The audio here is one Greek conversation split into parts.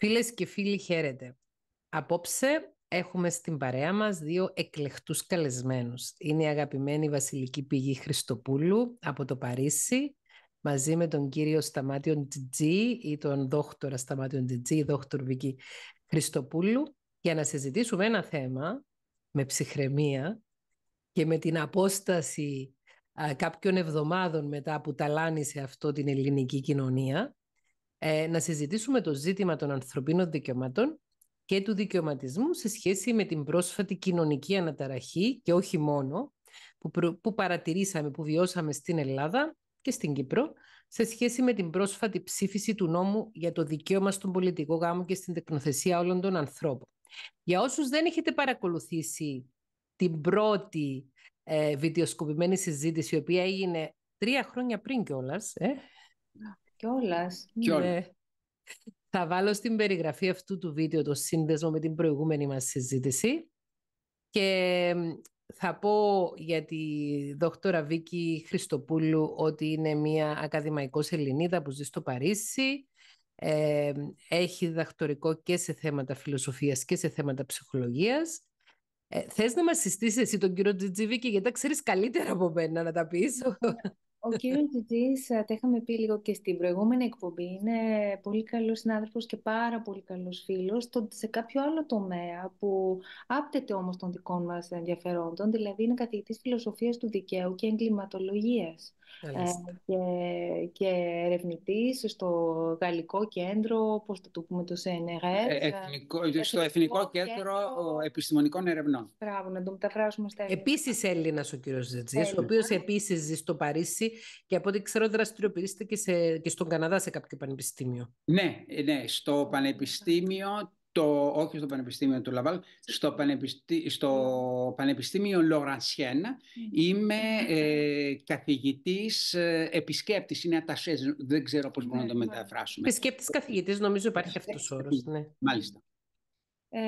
Φίλες και φίλοι, χαίρετε. Απόψε έχουμε στην παρέα μας δύο εκλεκτούς καλεσμένους. Είναι η αγαπημένη Βασιλική Πηγή Χριστοπούλου από το Παρίσι, μαζί με τον κύριο Σταμάτιον Τζιτζή ή τον δόκτορα Σταμάτιον Τζιτζή, δόκτωρ Βική Χριστοπούλου, για να συζητήσουμε ένα θέμα με ψυχραιμία και με την απόσταση κάποιων εβδομάδων μετά που ταλάνισε αυτό την ελληνική κοινωνία, ε, να συζητήσουμε το ζήτημα των ανθρωπίνων δικαιωμάτων και του δικαιωματισμού σε σχέση με την πρόσφατη κοινωνική αναταραχή και όχι μόνο που, που παρατηρήσαμε, που βιώσαμε στην Ελλάδα και στην Κύπρο σε σχέση με την πρόσφατη ψήφιση του νόμου για το δικαίωμα στον πολιτικό γάμο και στην τεκνοθεσία όλων των ανθρώπων. Για όσους δεν έχετε παρακολουθήσει την πρώτη ε, βιντεοσκοπημένη συζήτηση, η οποία έγινε τρία χρόνια πριν κιόλας. Ε, ναι. Κιόλας. Ναι. Θα βάλω στην περιγραφή αυτού του βίντεο το σύνδεσμο με την προηγούμενη μας συζήτηση και θα πω για τη δόκτωρα Βίκη Χριστοπούλου ότι είναι μια ακαδημαϊκός Ελληνίδα που ζει στο Παρίσι. Ε, έχει διδακτορικό και σε θέματα φιλοσοφίας και σε θέματα ψυχολογίας. Ε, θες να μας συστήσεις εσύ τον κύριο Τζιτζιβίκη γιατί τα ξέρεις καλύτερα από μένα να τα πεις. Ο κύριος Τζιτζής, ε, τα είχαμε πει λίγο και στην προηγούμενη εκπομπή, είναι πολύ καλός συνάδελφος και πάρα πολύ καλός φίλος σε κάποιο άλλο τομέα που άπτεται όμως των δικών μας ενδιαφερόντων, δηλαδή είναι καθηγητής φιλοσοφίας του δικαίου και εγκληματολογίας. Ε, και, και ερευνητής στο Γαλλικό Κέντρο, πώς το, το πούμε, το ε, ε, στο Εθνικό Κέντρο, Επιστημονικών Ερευνών. Μπράβο, να το μεταφράσουμε στα Επίσης ο κύριος Ζετζής, ο οποίος επίσης ζει στο Παρίσι και από ό,τι ξέρω δραστηριοποιήθηκε και, και στον Καναδά σε κάποιο πανεπιστήμιο. Ναι, ναι στο Πανεπιστήμιο το, όχι στο Πανεπιστήμιο του Λαβάλ, στο, Πανεπιστήμιο Λορανσιένα. Είμαι ε, καθηγητής ε, επισκέπτης, είναι ατασές, δεν ξέρω πώς μπορούμε να το ναι, ναι. μεταφράσουμε. Επισκέπτης καθηγητής, νομίζω υπάρχει αυτός. ο όρος. Ναι. Μάλιστα. Ε,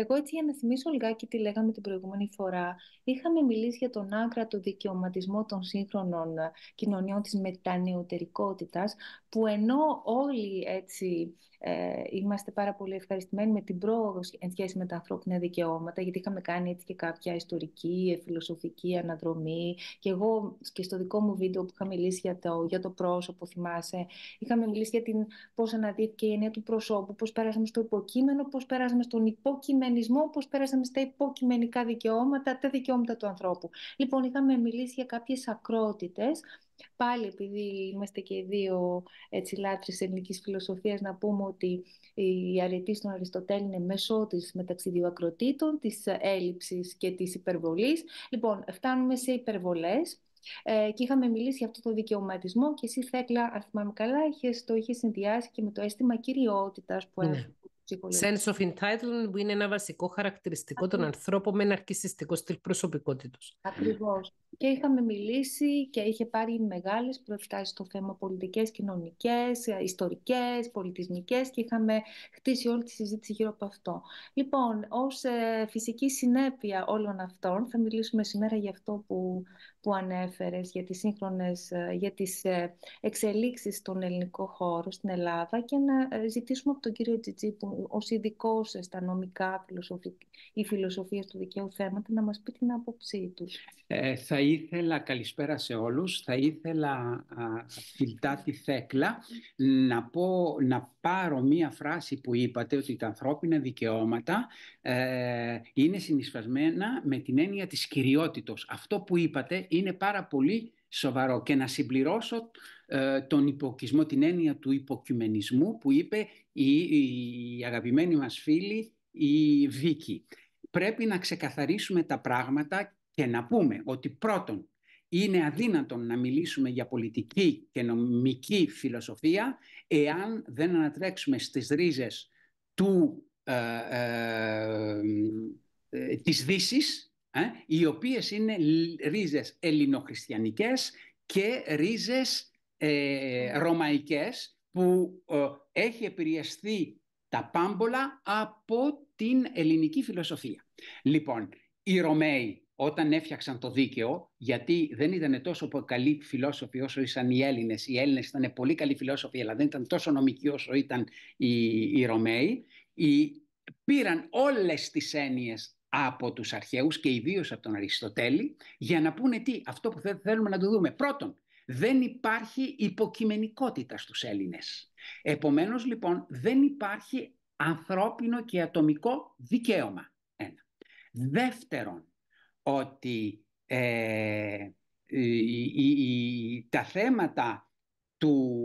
εγώ έτσι για να θυμίσω λιγάκι τι λέγαμε την προηγούμενη φορά, είχαμε μιλήσει για τον άκρατο δικαιωματισμό των σύγχρονων ε, κοινωνιών της μετανεωτερικότητας, που ενώ όλοι έτσι ε, είμαστε πάρα πολύ ευχαριστημένοι με την πρόοδο εν σχέση με τα ανθρώπινα δικαιώματα, γιατί είχαμε κάνει έτσι και κάποια ιστορική, ε, φιλοσοφική αναδρομή. Και εγώ και στο δικό μου βίντεο που είχα μιλήσει για το, για το πρόσωπο, θυμάσαι, είχαμε μιλήσει για την πώς αναδείχθηκε η έννοια του προσώπου, πώς πέρασαμε στο υποκείμενο, πώς πέρασαμε στον υποκειμενισμό, πώς πέρασαμε στα υποκειμενικά δικαιώματα, τα δικαιώματα του ανθρώπου. Λοιπόν, είχαμε μιλήσει για κάποιες ακρότητες Πάλι επειδή είμαστε και οι δύο έτσι, λάτρεις ελληνικής φιλοσοφίας να πούμε ότι η αρετή στον Αριστοτέλη είναι μέσω της μεταξύ δύο ακροτήτων, της έλλειψης και της υπερβολής. Λοιπόν, φτάνουμε σε υπερβολές ε, και είχαμε μιλήσει για αυτό το δικαιωματισμό και εσύ Θέκλα, αν θυμάμαι καλά, είχες, το είχες συνδυάσει και με το αίσθημα κυριότητας που ναι. Sense of entitlement που είναι ένα βασικό χαρακτηριστικό των ανθρώπων με ένα αρκισιστικό στυλ προσωπικότητος. Ακριβώς και είχαμε μιλήσει και είχε πάρει μεγάλες προτάσεις στο θέμα πολιτικές, κοινωνικές, ιστορικές, πολιτισμικές και είχαμε χτίσει όλη τη συζήτηση γύρω από αυτό. Λοιπόν, ως ε, φυσική συνέπεια όλων αυτών, θα μιλήσουμε σήμερα για αυτό που, που ανέφερες, για τις σύγχρονες, ε, για τις ε, εξελίξεις στον ελληνικό χώρο, στην Ελλάδα και να ζητήσουμε από τον κύριο Τζιτζή, που ως ειδικός στα νομικά ή φιλοσοφία του δικαίου θέματα, να μας πει την άποψή τους ήθελα, καλησπέρα σε όλους, θα ήθελα φιλτά τη Θέκλα να, πω, να πάρω μία φράση που είπατε ότι τα ανθρώπινα δικαιώματα ε, είναι συνεισφασμένα με την έννοια της κυριότητος. Αυτό που είπατε είναι πάρα πολύ σοβαρό και να συμπληρώσω ε, τον υποκισμό, την έννοια του υποκειμενισμού που είπε η, αγαπημένη μας φίλη η Βίκη πρέπει να ξεκαθαρίσουμε τα πράγματα και να πούμε ότι πρώτον είναι αδύνατον να μιλήσουμε για πολιτική και νομική φιλοσοφία εάν δεν ανατρέξουμε στις ρίζες του, ε, ε, ε της δύσης, ε, οι οποίες είναι ρίζες ελληνοχριστιανικές και ρίζες ε, ρωμαϊκές που έχει επηρεαστεί τα πάμπολα από την ελληνική φιλοσοφία. Λοιπόν, οι Ρωμαίοι όταν έφτιαξαν το δίκαιο, γιατί δεν ήταν τόσο καλοί φιλόσοφοι όσο ήσαν οι Έλληνες. Οι Έλληνες ήταν πολύ καλοί φιλόσοφοι, αλλά δεν ήταν τόσο νομικοί όσο ήταν οι, Ρωμαίοι. Οι, πήραν όλες τις έννοιες από τους αρχαίους και ιδίως από τον Αριστοτέλη για να πούνε τι, αυτό που θέλουμε να το δούμε. Πρώτον, δεν υπάρχει υποκειμενικότητα στους Έλληνες. Επομένως λοιπόν δεν υπάρχει ανθρώπινο και ατομικό δικαίωμα. Ένα. Δεύτερον, ότι ε, τα θέματα του,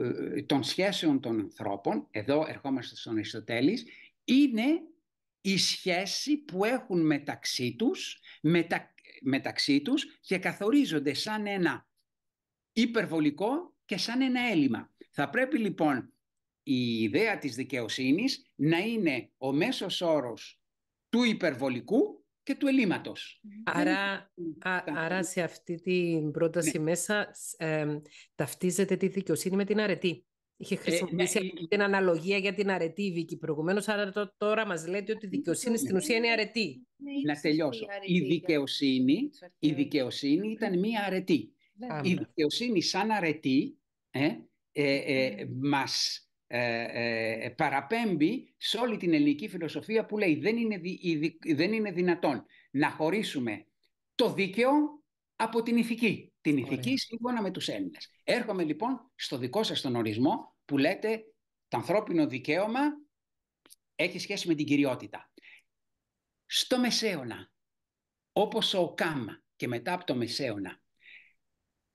ε, των σχέσεων των ανθρώπων, εδώ ερχόμαστε στον Αριστοτέλης, είναι η σχέση που έχουν μεταξύ τους, μετα, μεταξύ τους και καθορίζονται σαν ένα υπερβολικό και σαν ένα έλλειμμα. Θα πρέπει λοιπόν η ιδέα της δικαιοσύνης να είναι ο μέσος όρος του υπερβολικού και του ελλείμματος. Άρα, άρα σε αυτή την πρόταση ναι. μέσα ταυτίζεται τη δικαιοσύνη με την αρετή. Είχε ε, χρησιμοποιήσει ναι, ε, ε, την αναλογία για την αρετή η Βίκη προηγουμένως, άρα τώρα μας λέτε ότι η ναι, δικαιοσύνη ναι. στην ουσία είναι αρετή. Να τελειώσω. Η δικαιοσύνη, η δικαιοσύνη ήταν μία αρετή. Η δικαιοσύνη σαν αρετή ε, ε, ε μας ε, ε, ε, παραπέμπει σε όλη την ελληνική φιλοσοφία που λέει δεν είναι, δυνατόν να χωρίσουμε το δίκαιο από την ηθική. Την ηθική σύμφωνα με τους Έλληνες. Έρχομαι λοιπόν στο δικό σας τον ορισμό που λέτε το ανθρώπινο δικαίωμα έχει σχέση με την κυριότητα. Στο Μεσαίωνα, όπως ο Κάμα και μετά από το Μεσαίωνα,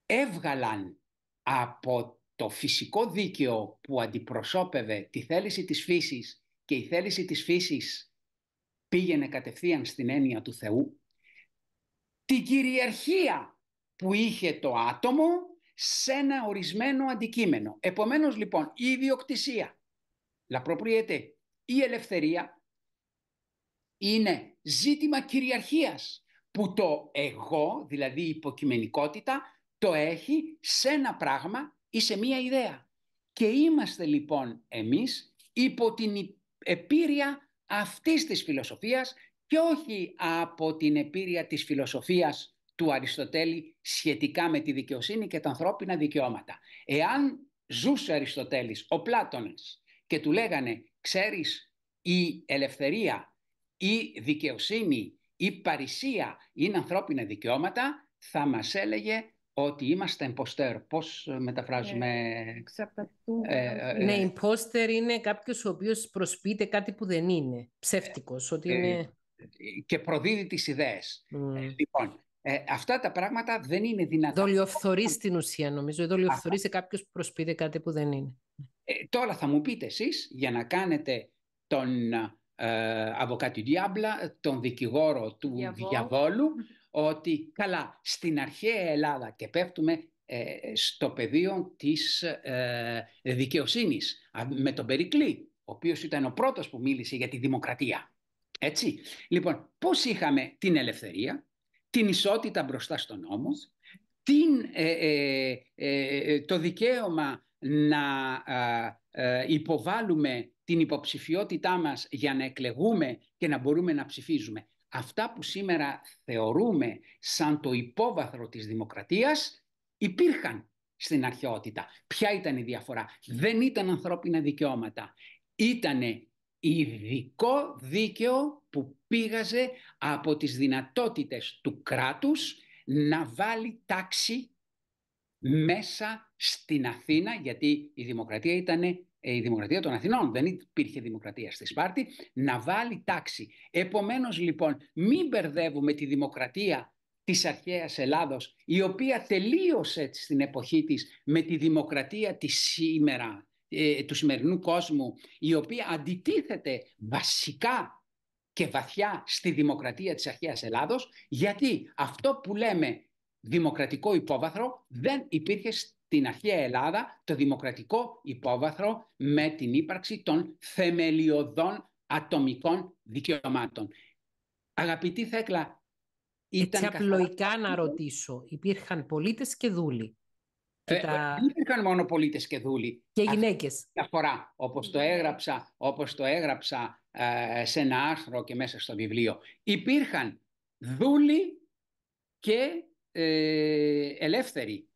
έβγαλαν από το φυσικό δίκαιο που αντιπροσώπευε τη θέληση της φύσης και η θέληση της φύσης πήγαινε κατευθείαν στην έννοια του Θεού, την κυριαρχία που είχε το άτομο σε ένα ορισμένο αντικείμενο. Επομένως λοιπόν η ιδιοκτησία, la η ελευθερία είναι ζήτημα κυριαρχίας που το εγώ, δηλαδή η υποκειμενικότητα, το έχει σε ένα πράγμα ή σε μία ιδέα. Και είμαστε λοιπόν εμείς υπό την επίρρεια αυτής της φιλοσοφίας και όχι από την επίρρεια της φιλοσοφίας του Αριστοτέλη σχετικά με τη δικαιοσύνη και τα ανθρώπινα δικαιώματα. Εάν ζούσε ο Αριστοτέλης, ο Πλάτωνας, και του λέγανε «Ξέρεις, η ελευθερία, η δικαιοσύνη, η παρησία είναι ανθρώπινα δικαιώματα», θα μας έλεγε ότι είμαστε imposter. Πώς ε, μεταφράζουμε... Ε, ε, ε ναι, imposter είναι κάποιος ο οποίος προσποιείται κάτι που δεν είναι. Ψεύτικος, Και προδίδει τις ιδέες. Mm. Λοιπόν, αυτά τα πράγματα δεν είναι δυνατά. Δολιοφθορείς στην ουσία, νομίζω. Δολιοφθορείς σε κάποιος που προσποιείται κάτι που δεν είναι. τώρα θα μου πείτε εσείς για να κάνετε τον ε, Αβοκάτι Διάμπλα, τον δικηγόρο του διαβόλου ότι καλά στην αρχαία Ελλάδα και πέφτουμε ε, στο πεδίο της ε, δικαιοσύνης με τον Περικλή, ο οποίος ήταν ο πρώτος που μίλησε για τη δημοκρατία. Έτσι. Λοιπόν, πώς είχαμε την ελευθερία, την ισότητα μπροστά στον νόμο, την, ε, ε, το δικαίωμα να υποβάλουμε την υποψηφιότητά μας για να εκλεγούμε και να μπορούμε να ψηφίζουμε αυτά που σήμερα θεωρούμε σαν το υπόβαθρο της δημοκρατίας υπήρχαν στην αρχαιότητα. Ποια ήταν η διαφορά. Δεν ήταν ανθρώπινα δικαιώματα. Ήτανε ειδικό δίκαιο που πήγαζε από τις δυνατότητες του κράτους να βάλει τάξη μέσα στην Αθήνα, γιατί η δημοκρατία ήταν ε, η δημοκρατία των Αθηνών, δεν υπήρχε δημοκρατία στη Σπάρτη, να βάλει τάξη. Επομένως λοιπόν μην μπερδεύουμε τη δημοκρατία της αρχαίας Ελλάδος, η οποία τελείωσε στην εποχή της με τη δημοκρατία της σήμερα, ε, του σημερινού κόσμου, η οποία αντιτίθεται βασικά και βαθιά στη δημοκρατία της αρχαίας Ελλάδος, γιατί αυτό που λέμε δημοκρατικό υπόβαθρο δεν υπήρχε στην αρχαία Ελλάδα το δημοκρατικό υπόβαθρο με την ύπαρξη των θεμελιωδών ατομικών δικαιωμάτων. Αγαπητή Θέκλα, ήταν Έτσι απλοϊκά να ρωτήσω. Υπήρχαν πολίτες και δούλοι. Ε, ε, δεν υπήρχαν μόνο πολίτες και δούλοι. Και γυναίκες. Διαφορά, όπως το έγραψα, όπως το έγραψα ε, σε ένα άρθρο και μέσα στο βιβλίο. Υπήρχαν δούλοι και ε, ελεύθεροι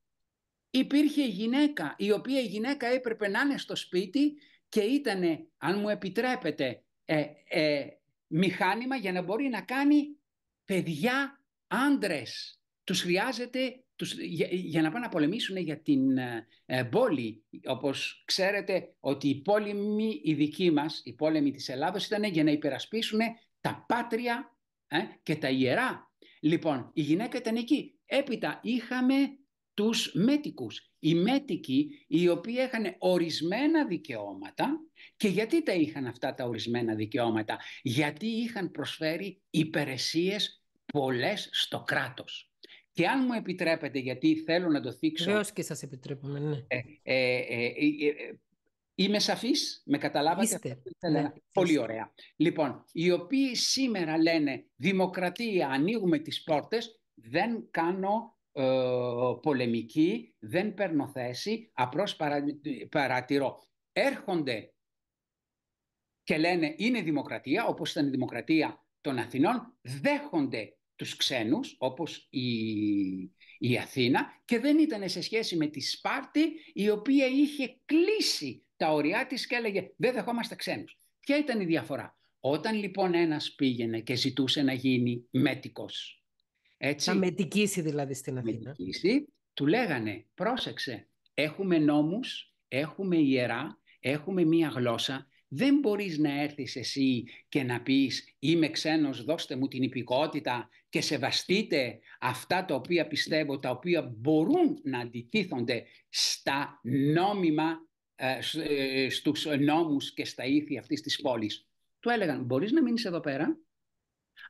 υπήρχε γυναίκα, η οποία η γυναίκα έπρεπε να είναι στο σπίτι και ήταν, αν μου επιτρέπετε, ε, ε, μηχάνημα για να μπορεί να κάνει παιδιά άντρες. Τους χρειάζεται για, να πάνε να πολεμήσουν για την ε, πόλη. Όπως ξέρετε ότι οι πόλεμοι οι δικοί μας, οι πόλεμοι της Ελλάδος ήταν για να υπερασπίσουν τα πάτρια και τα ιερά. Λοιπόν, η γυναίκα ήταν εκεί. Έπειτα είχαμε τους μέτικους. Οι μέτικοι οι οποίοι είχαν ορισμένα δικαιώματα και γιατί τα είχαν αυτά τα ορισμένα δικαιώματα. Γιατί είχαν προσφέρει υπηρεσίες πολλές στο κράτος. Και αν μου επιτρέπετε, γιατί θέλω να το θίξω... Βεβαίως και σας επιτρέπουμε, ναι. Ε, ε, ε, ε, ε Είμαι σαφής, με καταλάβατε. Είστε, ναι, Πολύ ωραία. Λοιπόν, οι οποίοι σήμερα λένε δημοκρατία, ανοίγουμε τις πόρτες, δεν κάνω ε, πολεμική, δεν παίρνω θέση, απλώς παρατηρώ. Έρχονται και λένε είναι δημοκρατία, όπως ήταν η δημοκρατία των Αθηνών, δέχονται τους ξένους, όπως η, η Αθήνα, και δεν ήταν σε σχέση με τη Σπάρτη, η οποία είχε κλείσει τα ωριά της και έλεγε «Δεν δεχόμαστε ξένους». Ποια ήταν η διαφορά. Όταν λοιπόν ένας πήγαινε και ζητούσε να γίνει μέτικος, έτσι, θα μετικήσει δηλαδή στην Αθήνα. Μετικήσει. Του λέγανε, πρόσεξε, έχουμε νόμους, έχουμε ιερά, έχουμε μία γλώσσα, δεν μπορείς να έρθεις εσύ και να πεις «Είμαι ξένος, δώστε μου την υπηκότητα και σεβαστείτε αυτά τα οποία πιστεύω, τα οποία μπορούν να αντιτίθονται στα νόμιμα, ε, ε, στους νόμους και στα ήθη αυτής της πόλης». Του έλεγαν «Μπορείς να μείνεις εδώ πέρα,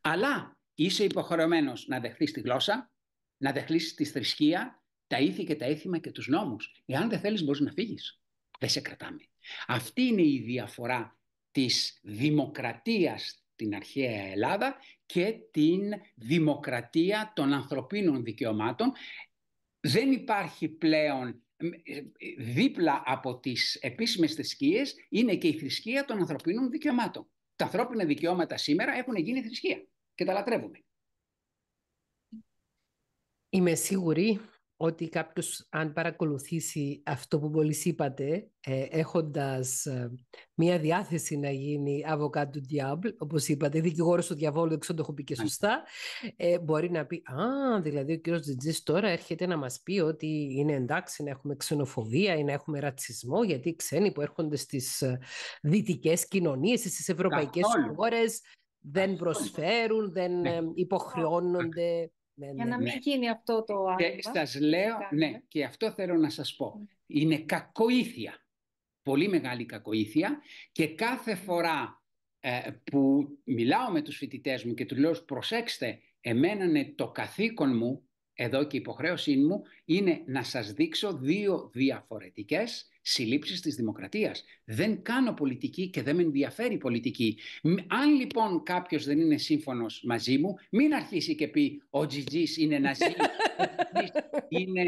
αλλά είσαι υποχρεωμένος να δεχθείς τη γλώσσα, να δεχθείς τη θρησκεία, τα ήθη και τα έθιμα και τους νόμους. Εάν δεν θέλεις μπορείς να φύγεις. Δεν σε κρατάμε. Αυτή είναι η διαφορά της δημοκρατίας την αρχαία Ελλάδα και την δημοκρατία των ανθρωπίνων δικαιωμάτων. Δεν υπάρχει πλέον ε, δίπλα από τις επίσημες θρησκείες είναι και η θρησκεία των ανθρωπίνων δικαιωμάτων. Τα ανθρώπινα δικαιώματα σήμερα έχουν γίνει θρησκεία και τα λατρεύουμε. Είμαι σίγουρη ότι κάποιος αν παρακολουθήσει αυτό που μόλις είπατε, ε, έχοντας ε, μία διάθεση να γίνει αβοκάτ του διάβλ, όπως είπατε, δικηγόρος του διαβόλου, δεν το έχω πει και ναι. σωστά, ε, μπορεί να πει, α, δηλαδή ο κύριος Τζιτζής τώρα έρχεται να μας πει ότι είναι εντάξει να έχουμε ξενοφοβία ή να έχουμε ρατσισμό, γιατί οι ξένοι που έρχονται στις ε, δυτικές κοινωνίες, στις ευρωπαϊκές Καθόλου δεν προσφέρουν, δεν ναι. υποχρεώνονται. Ναι, Για να ναι, μην γίνει αυτό το άνοιγμα. Και σας λέω, ναι, ε. και αυτό θέλω να σας πω. Είναι κακοήθεια. Πολύ μεγάλη κακοήθεια. Και κάθε φορά ε, που μιλάω με τους φοιτητές μου και τους λέω προσέξτε, εμένα είναι το καθήκον μου, εδώ και η υποχρέωσή μου, είναι να σας δείξω δύο διαφορετικές συλλήψεις της δημοκρατίας. Δεν κάνω πολιτική και δεν με ενδιαφέρει πολιτική. Αν λοιπόν κάποιος δεν είναι σύμφωνος μαζί μου, μην αρχίσει και πει ο Τζιτζής είναι ναζί, ο είναι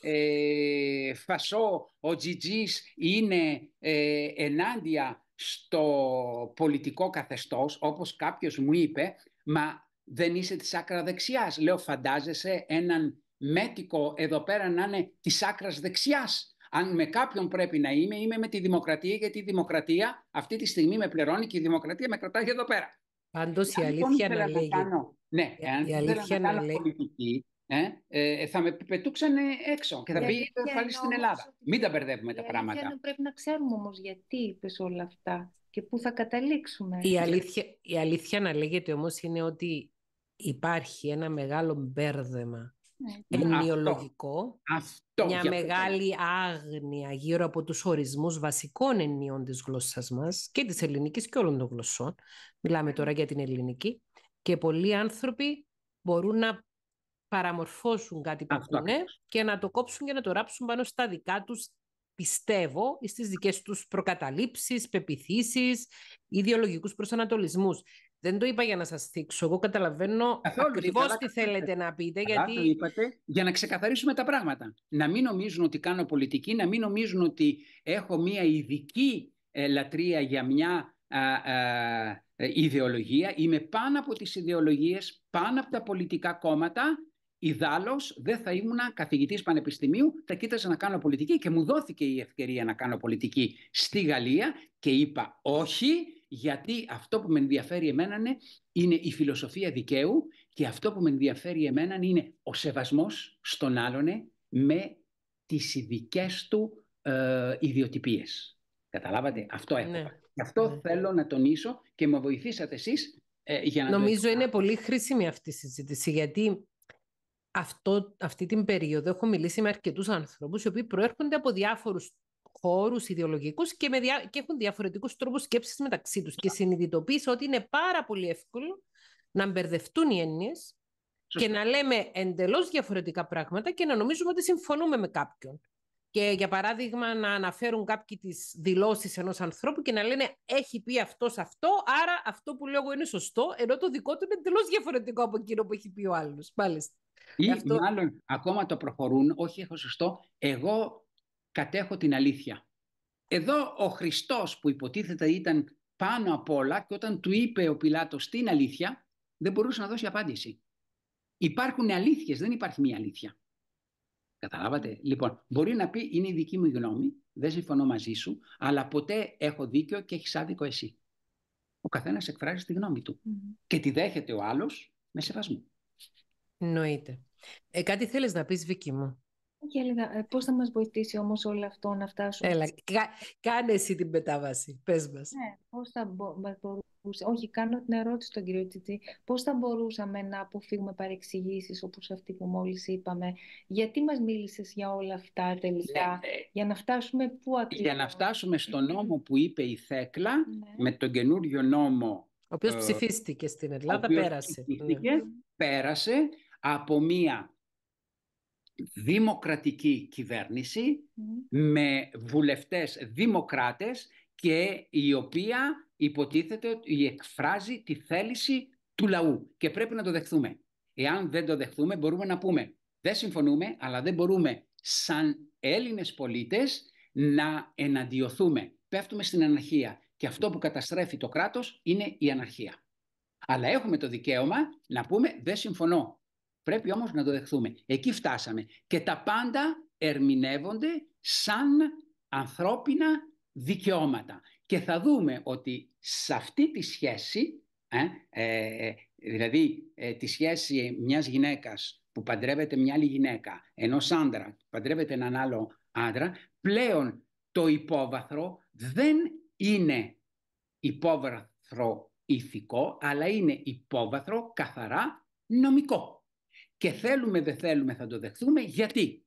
ε, φασό, ο Τζιτζής είναι ε, ενάντια στο πολιτικό καθεστώς, όπως κάποιος μου είπε, μα δεν είσαι της άκρας δεξιάς. Λέω φαντάζεσαι έναν μέτικο εδώ πέρα να είναι της άκρας δεξιάς αν με κάποιον πρέπει να είμαι, είμαι με τη δημοκρατία, γιατί η δημοκρατία αυτή τη στιγμή με πληρώνει και η δημοκρατία με κρατάει εδώ πέρα. Πάντως η αλήθεια να λέγει. ναι, η αν αλήθεια να λέγει. Πολιτική, ε, ε, θα με πετούξαν έξω και θα πήγαινε πάλι στην Ελλάδα. Μην τα μπερδεύουμε τα πράγματα. Πρέπει να ξέρουμε όμως γιατί είπες όλα αυτά και πού θα καταλήξουμε. Η αλήθεια, η αλήθεια να λέγεται όμως είναι ότι υπάρχει ένα μεγάλο μπέρδεμα εννοιολογικό, αυτό, μια μεγάλη αυτό. άγνοια γύρω από τους ορισμούς βασικών εννοιών της γλώσσας μας και της ελληνικής και όλων των γλωσσών. Μιλάμε τώρα για την ελληνική και πολλοί άνθρωποι μπορούν να παραμορφώσουν κάτι που έχουν και να το κόψουν και να το ράψουν πάνω στα δικά τους πιστεύω, στις δικές τους προκαταλήψεις, πεπιθήσεις, ιδεολογικούς προσανατολισμούς. Δεν το είπα για να σας θίξω. Εγώ καταλαβαίνω ακριβώ τι ναι. θέλετε να πείτε. γιατί... Το για να ξεκαθαρίσουμε τα πράγματα. Να μην νομίζουν ότι κάνω πολιτική, να μην νομίζουν ότι έχω μία ειδική ε, λατρεία για μια α, α, ιδεολογία. Είμαι πάνω από τις ιδεολογίες, πάνω από τα πολιτικά κόμματα. Ιδάλω δεν θα ήμουν καθηγητής πανεπιστημίου, τα κοίταζα να κάνω πολιτική και μου δόθηκε η ευκαιρία να κάνω πολιτική στη Γαλλία και είπα όχι γιατί αυτό που με ενδιαφέρει εμένα είναι η φιλοσοφία δικαίου και αυτό που με ενδιαφέρει εμένα είναι ο σεβασμός στον άλλον με τις ειδικές του ε, ιδιοτυπίες. Καταλάβατε, αυτό έχω. Ναι. αυτό ναι. θέλω να τονίσω και με βοηθήσατε εσείς ε, για να Νομίζω είναι πολύ χρήσιμη αυτή η συζήτηση, γιατί αυτό, αυτή την περίοδο έχω μιλήσει με αρκετούς ανθρώπους οι οποίοι προέρχονται από διάφορους χώρους ιδεολογικούς και, δια... και έχουν διαφορετικούς τρόπους σκέψης μεταξύ τους και συνειδητοποίησα ότι είναι πάρα πολύ εύκολο να μπερδευτούν οι έννοιες και να λέμε εντελώς διαφορετικά πράγματα και να νομίζουμε ότι συμφωνούμε με κάποιον. Και για παράδειγμα να αναφέρουν κάποιοι τις δηλώσεις ενός ανθρώπου και να λένε έχει πει αυτός αυτό, άρα αυτό που λέω είναι σωστό, ενώ το δικό του είναι εντελώς διαφορετικό από εκείνο που έχει πει ο άλλος. Μάλιστα. Ή αυτό... μάλλον ακόμα το προχωρούν, όχι έχω σωστό, εγώ κατέχω την αλήθεια. Εδώ ο Χριστός που υποτίθεται ήταν πάνω απ' όλα και όταν του είπε ο Πιλάτος την αλήθεια δεν μπορούσε να δώσει απάντηση. Υπάρχουν αλήθειες, δεν υπάρχει μία αλήθεια. Καταλάβατε. Λοιπόν, μπορεί να πει είναι η δική μου γνώμη, δεν συμφωνώ μαζί σου, αλλά ποτέ έχω δίκιο και έχεις άδικο εσύ. Ο καθένας εκφράζει τη γνώμη του και τη δέχεται ο άλλος με σεβασμό. Εννοείται. Ε, κάτι θέλεις να πεις, Βίκη μου. Πώ ε, πώς θα μας βοηθήσει όμως όλο αυτό να φτάσουμε... Έλα, κα, κάνε εσύ την μετάβαση, πες μας. Ναι, πώς θα μπορούσε... Όχι, κάνω την ερώτηση στον κύριο Τσιτσί. Πώς θα μπορούσαμε να αποφύγουμε παρεξηγήσεις όπως αυτή που μόλις είπαμε. Γιατί μας μίλησες για όλα αυτά τελικά, ναι, ε, για να φτάσουμε πού ακριβώς. Για να φτάσουμε στον νόμο που είπε η Θέκλα, ναι. με τον καινούριο νόμο... Ο οποίος ε, ψηφίστηκε στην Ελλάδα, πέρασε. Ψηφίστηκε, ναι. πέρασε από μία δημοκρατική κυβέρνηση με βουλευτές δημοκράτες και η οποία υποτίθεται ότι εκφράζει τη θέληση του λαού και πρέπει να το δεχθούμε. Εάν δεν το δεχθούμε μπορούμε να πούμε δεν συμφωνούμε αλλά δεν μπορούμε σαν Έλληνες πολίτες να εναντιωθούμε. Πέφτουμε στην αναρχία και αυτό που καταστρέφει το κράτος είναι η αναρχία. Αλλά έχουμε το δικαίωμα να πούμε δεν συμφωνώ Πρέπει όμως να το δεχθούμε. Εκεί φτάσαμε. Και τα πάντα ερμηνεύονται σαν ανθρώπινα δικαιώματα. Και θα δούμε ότι σε αυτή τη σχέση, ε, ε, ε δηλαδή ε, τη σχέση μιας γυναίκας που παντρεύεται μια άλλη γυναίκα, ενός άντρα που παντρεύεται έναν άλλο άντρα, πλέον το υπόβαθρο δεν είναι υπόβαθρο ηθικό, αλλά είναι υπόβαθρο καθαρά νομικό και θέλουμε δεν θέλουμε θα το δεχθούμε γιατί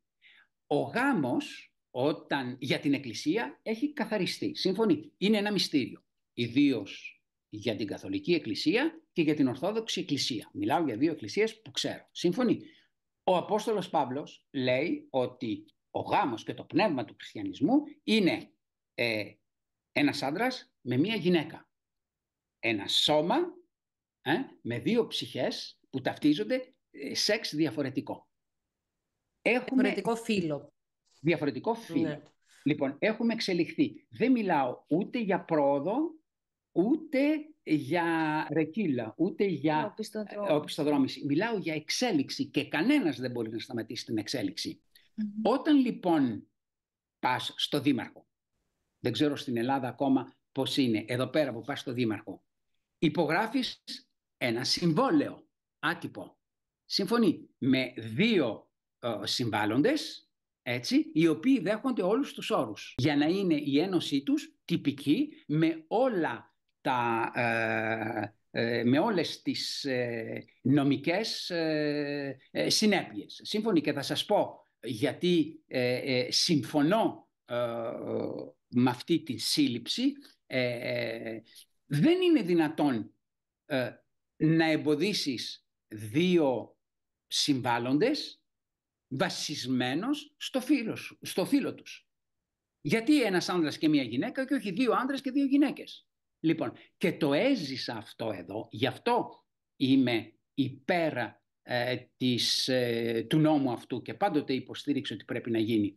ο γάμος όταν, για την Εκκλησία έχει καθαριστεί. Σύμφωνη. Είναι ένα μυστήριο. Ιδίως για την Καθολική Εκκλησία και για την Ορθόδοξη Εκκλησία. Μιλάω για δύο εκκλησίες που ξέρω. Σύμφωνη. Ο Απόστολος Παύλος λέει ότι ο γάμος και το πνεύμα του χριστιανισμού είναι ε, ένας άντρας με μία γυναίκα. Ένα σώμα ε, με δύο ψυχές που ταυτίζονται ε, σεξ διαφορετικό. Έχουμε... Διαφορετικό φύλλο. Διαφορετικό ναι. φύλλο. Λοιπόν, έχουμε εξελιχθεί. Δεν μιλάω ούτε για πρόοδο, ούτε για ρεκύλα, ούτε για ε, οπισθοδρόμηση. Μιλάω για εξέλιξη και κανένας δεν μπορεί να σταματήσει την εξελιξη Όταν λοιπόν πας στο δήμαρχο, δεν ξέρω στην Ελλάδα ακόμα πώς είναι, εδώ πέρα που πας στο δήμαρχο, υπογράφεις ένα συμβόλαιο άτυπο συμφωνεί με δύο ε, συμβάλλοντες, έτσι, οι οποίοι δέχονται όλους τους όρους για να είναι η ένωσή τους τυπική με όλα τα... Ε, ε με όλες τις ε, νομικές ε, συνέπειες. Σύμφωνοι και θα σας πω γιατί συμφωνώ με αυτή τη σύλληψη. Δεν είναι δυνατόν να εμποδίσεις δύο συμβάλλοντες βασισμένος στο φίλο, στο φίλο τους. Γιατί ένας άνδρας και μία γυναίκα και όχι δύο άνδρες και δύο γυναίκες. Λοιπόν, και το έζησα αυτό εδώ, γι' αυτό είμαι υπέρ ε, της, ε, του νόμου αυτού και πάντοτε υποστήριξε ότι πρέπει να γίνει.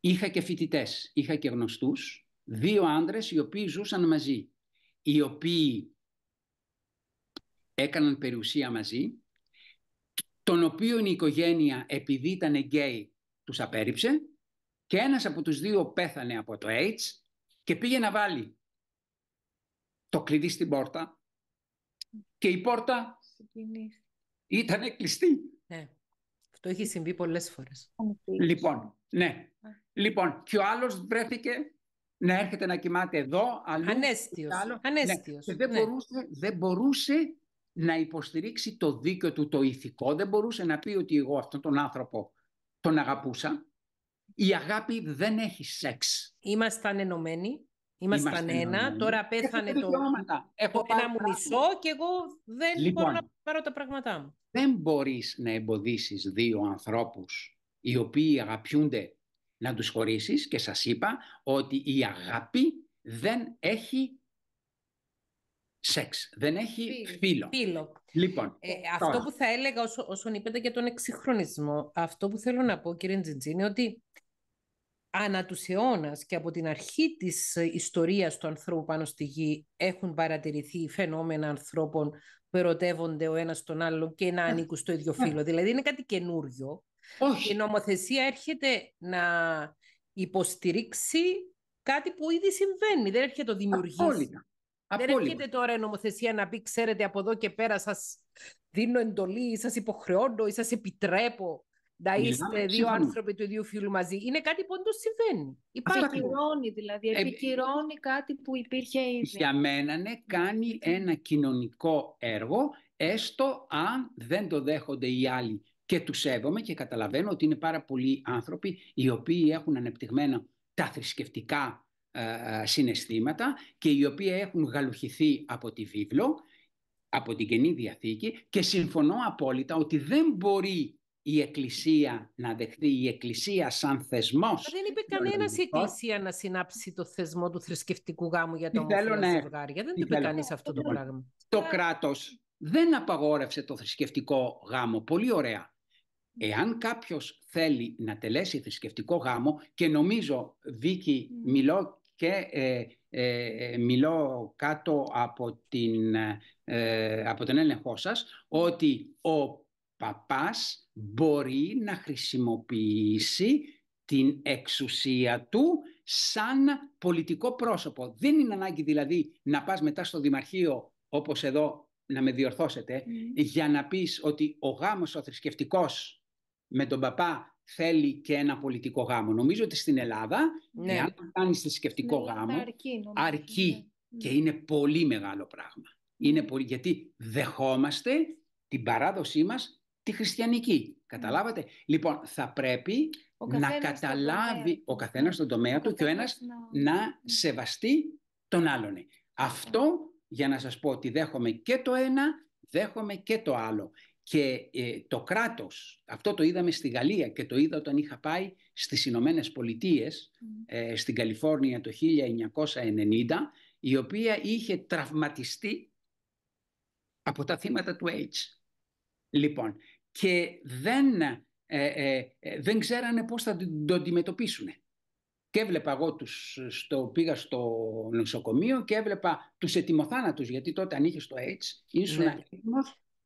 Είχα και φοιτητές, είχα και γνωστούς, δύο άνδρες οι οποίοι ζούσαν μαζί, οι οποίοι έκαναν περιουσία μαζί, τον οποίο η οικογένεια επειδή ήταν γκέι τους απέρριψε και ένας από τους δύο πέθανε από το AIDS και πήγε να βάλει το κλειδί στην πόρτα και η πόρτα ήταν κλειστή. Ναι. Αυτό έχει συμβεί πολλές φορές. Λοιπόν, ναι. Λοιπόν, και ο άλλος βρέθηκε να έρχεται να κοιμάται εδώ. Αλλού, Ανέστιος. Άλλο. Ναι. Και δεν, ναι. μπορούσε, δεν μπορούσε να υποστηρίξει το δίκαιο του το ηθικό. Δεν μπορούσε να πει ότι εγώ αυτόν τον άνθρωπο τον αγαπούσα. Η αγάπη δεν έχει σεξ. Ήμασταν ενωμένοι. Ήμασταν ένα, τώρα πέθανε το, Έχω το ένα μου μισό και εγώ δεν λοιπόν, μπορώ να πάρω τα πράγματά μου. Δεν μπορείς να εμποδίσεις δύο ανθρώπους οι οποίοι αγαπιούνται να τους χωρίσεις και σας είπα ότι η αγάπη δεν έχει σεξ, δεν έχει φίλο. Λοιπόν, ε, αυτό που θα έλεγα όσο, όσον είπατε για τον εξυγχρονισμό, αυτό που θέλω να πω κύριε Τζιτζή είναι ότι ανά τους αιώνας και από την αρχή της ιστορίας του ανθρώπου πάνω στη γη έχουν παρατηρηθεί φαινόμενα ανθρώπων που ερωτεύονται ο ένας τον άλλον και να ναι. ανήκουν στο ίδιο ναι. φύλλο. Δηλαδή είναι κάτι καινούριο. Όχι. Η νομοθεσία έρχεται να υποστηρίξει κάτι που ήδη συμβαίνει, δεν έρχεται το δημιουργήσει. Δεν έρχεται τώρα η νομοθεσία να πει, ξέρετε, από εδώ και πέρα σας δίνω εντολή ή σας υποχρεώνω ή σας επιτρέπω να είστε δύο σύμφωνο. άνθρωποι του ίδιου φίλου μαζί. Είναι κάτι που όντως συμβαίνει. Επικυρώνει δηλαδή, ε, επικυρώνει κάτι που υπήρχε ήδη. Για μένα ναι, ναι, κάνει ένα κοινωνικό έργο, έστω αν δεν το δέχονται οι άλλοι και τους σέβομαι και καταλαβαίνω ότι είναι πάρα πολλοί άνθρωποι οι οποίοι έχουν ανεπτυγμένα τα θρησκευτικά ε, ε, συναισθήματα και οι οποίοι έχουν γαλουχηθεί από τη βίβλο, από την Καινή Διαθήκη και συμφωνώ απόλυτα ότι δεν μπορεί η Εκκλησία να δεχτεί, η Εκκλησία σαν θεσμός. Δεν είπε κανένας η Εκκλησία να συνάψει το θεσμό του θρησκευτικού γάμου για το όμορφο ναι. ζευγάρια. Δεν το είπε κανεί αυτό το λοιπόν, πράγμα. Το κράτος δεν απαγόρευσε το θρησκευτικό γάμο. Πολύ ωραία. Εάν κάποιος θέλει να τελέσει θρησκευτικό γάμο και νομίζω Βίκη μιλώ και ε, ε, ε, μιλώ κάτω από, την, ε, από τον έλεγχό σας ότι ο παπάς μπορεί να χρησιμοποιήσει την εξουσία του σαν πολιτικό πρόσωπο. Δεν είναι ανάγκη δηλαδή να πας μετά στο Δημαρχείο όπως εδώ να με διορθώσετε ναι. για να πεις ότι ο γάμος ο θρησκευτικός με τον παπά θέλει και ένα πολιτικό γάμο. Νομίζω ότι στην Ελλάδα, ναι. εάν κάνεις θρησκευτικό ναι, γάμο, αρκεί, ναι. και ναι. είναι πολύ μεγάλο πράγμα. Είναι πολύ, γιατί δεχόμαστε την παράδοσή μας τη χριστιανική. Ναι. Καταλάβατε. Λοιπόν, θα πρέπει να καταλάβει ο καθένας τον τομέα του και ο ένας να... να σεβαστεί τον άλλον. Αυτό, για να σας πω ότι δέχομαι και το ένα, δέχομαι και το άλλο. Και ε, το κράτος, αυτό το είδαμε στη Γαλλία και το είδα όταν είχα πάει στις Ηνωμένες Πολιτείες, ε, στην Καλιφόρνια το 1990, η οποία είχε τραυματιστεί από τα θύματα του AIDS. Λοιπόν, και δεν, ε, δεν ξέρανε πώς θα το αντιμετωπίσουν. Και έβλεπα εγώ τους, στο, πήγα στο νοσοκομείο και έβλεπα τους ετοιμοθάνατους, γιατί τότε αν είχες το AIDS, ήσουν ναι.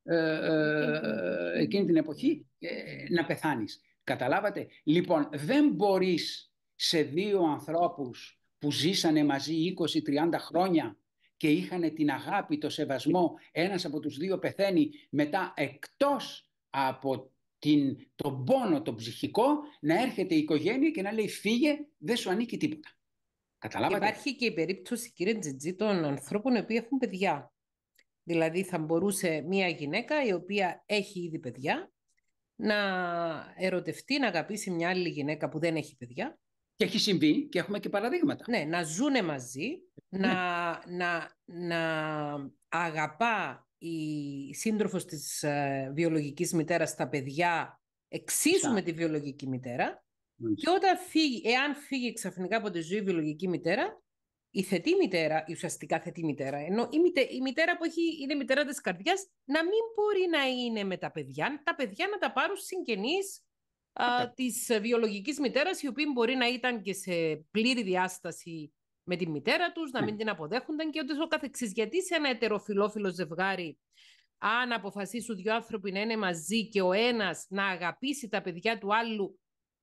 Ε, εκείνη την εποχή ε, ε, να πεθάνεις. Καταλάβατε. Λοιπόν, δεν μπορείς σε δύο ανθρώπους που ζήσανε μαζί 20-30 χρόνια και είχαν την αγάπη, το σεβασμό, ένας από τους δύο πεθαίνει μετά εκτός από την, τον πόνο, τον ψυχικό, να έρχεται η οικογένεια και να λέει φύγε, δεν σου ανήκει τίποτα. Καταλάβατε. Υπάρχει και η περίπτωση, κύριε Τζιτζί των ανθρώπων που έχουν παιδιά. Δηλαδή θα μπορούσε μία γυναίκα η οποία έχει ήδη παιδιά να ερωτευτεί, να αγαπήσει μια άλλη γυναίκα που δεν έχει παιδιά. Και έχει συμβεί και έχουμε και παραδείγματα. Ναι, να ζούνε μαζί, ναι. να, να, να αγαπά η σύντροφος της ε, βιολογικής μητέρας τα παιδιά εξίσου με τη βιολογική μητέρα και όταν φύγει, εάν φύγει ξαφνικά από τη ζωή η βιολογική μητέρα η θετή μητέρα, η ουσιαστικά θετή μητέρα, ενώ η, μητε, μητέρα που έχει, είναι μητέρα της καρδιάς, να μην μπορεί να είναι με τα παιδιά, τα παιδιά να τα πάρουν συγγενείς α, της βιολογικής μητέρας, οι οποίοι μπορεί να ήταν και σε πλήρη διάσταση με τη μητέρα τους, να μην την αποδέχονταν και ούτε ο καθεξής. Γιατί σε ένα ετεροφιλόφιλο ζευγάρι, αν αποφασίσουν δύο άνθρωποι να είναι μαζί και ο ένας να αγαπήσει τα παιδιά του άλλου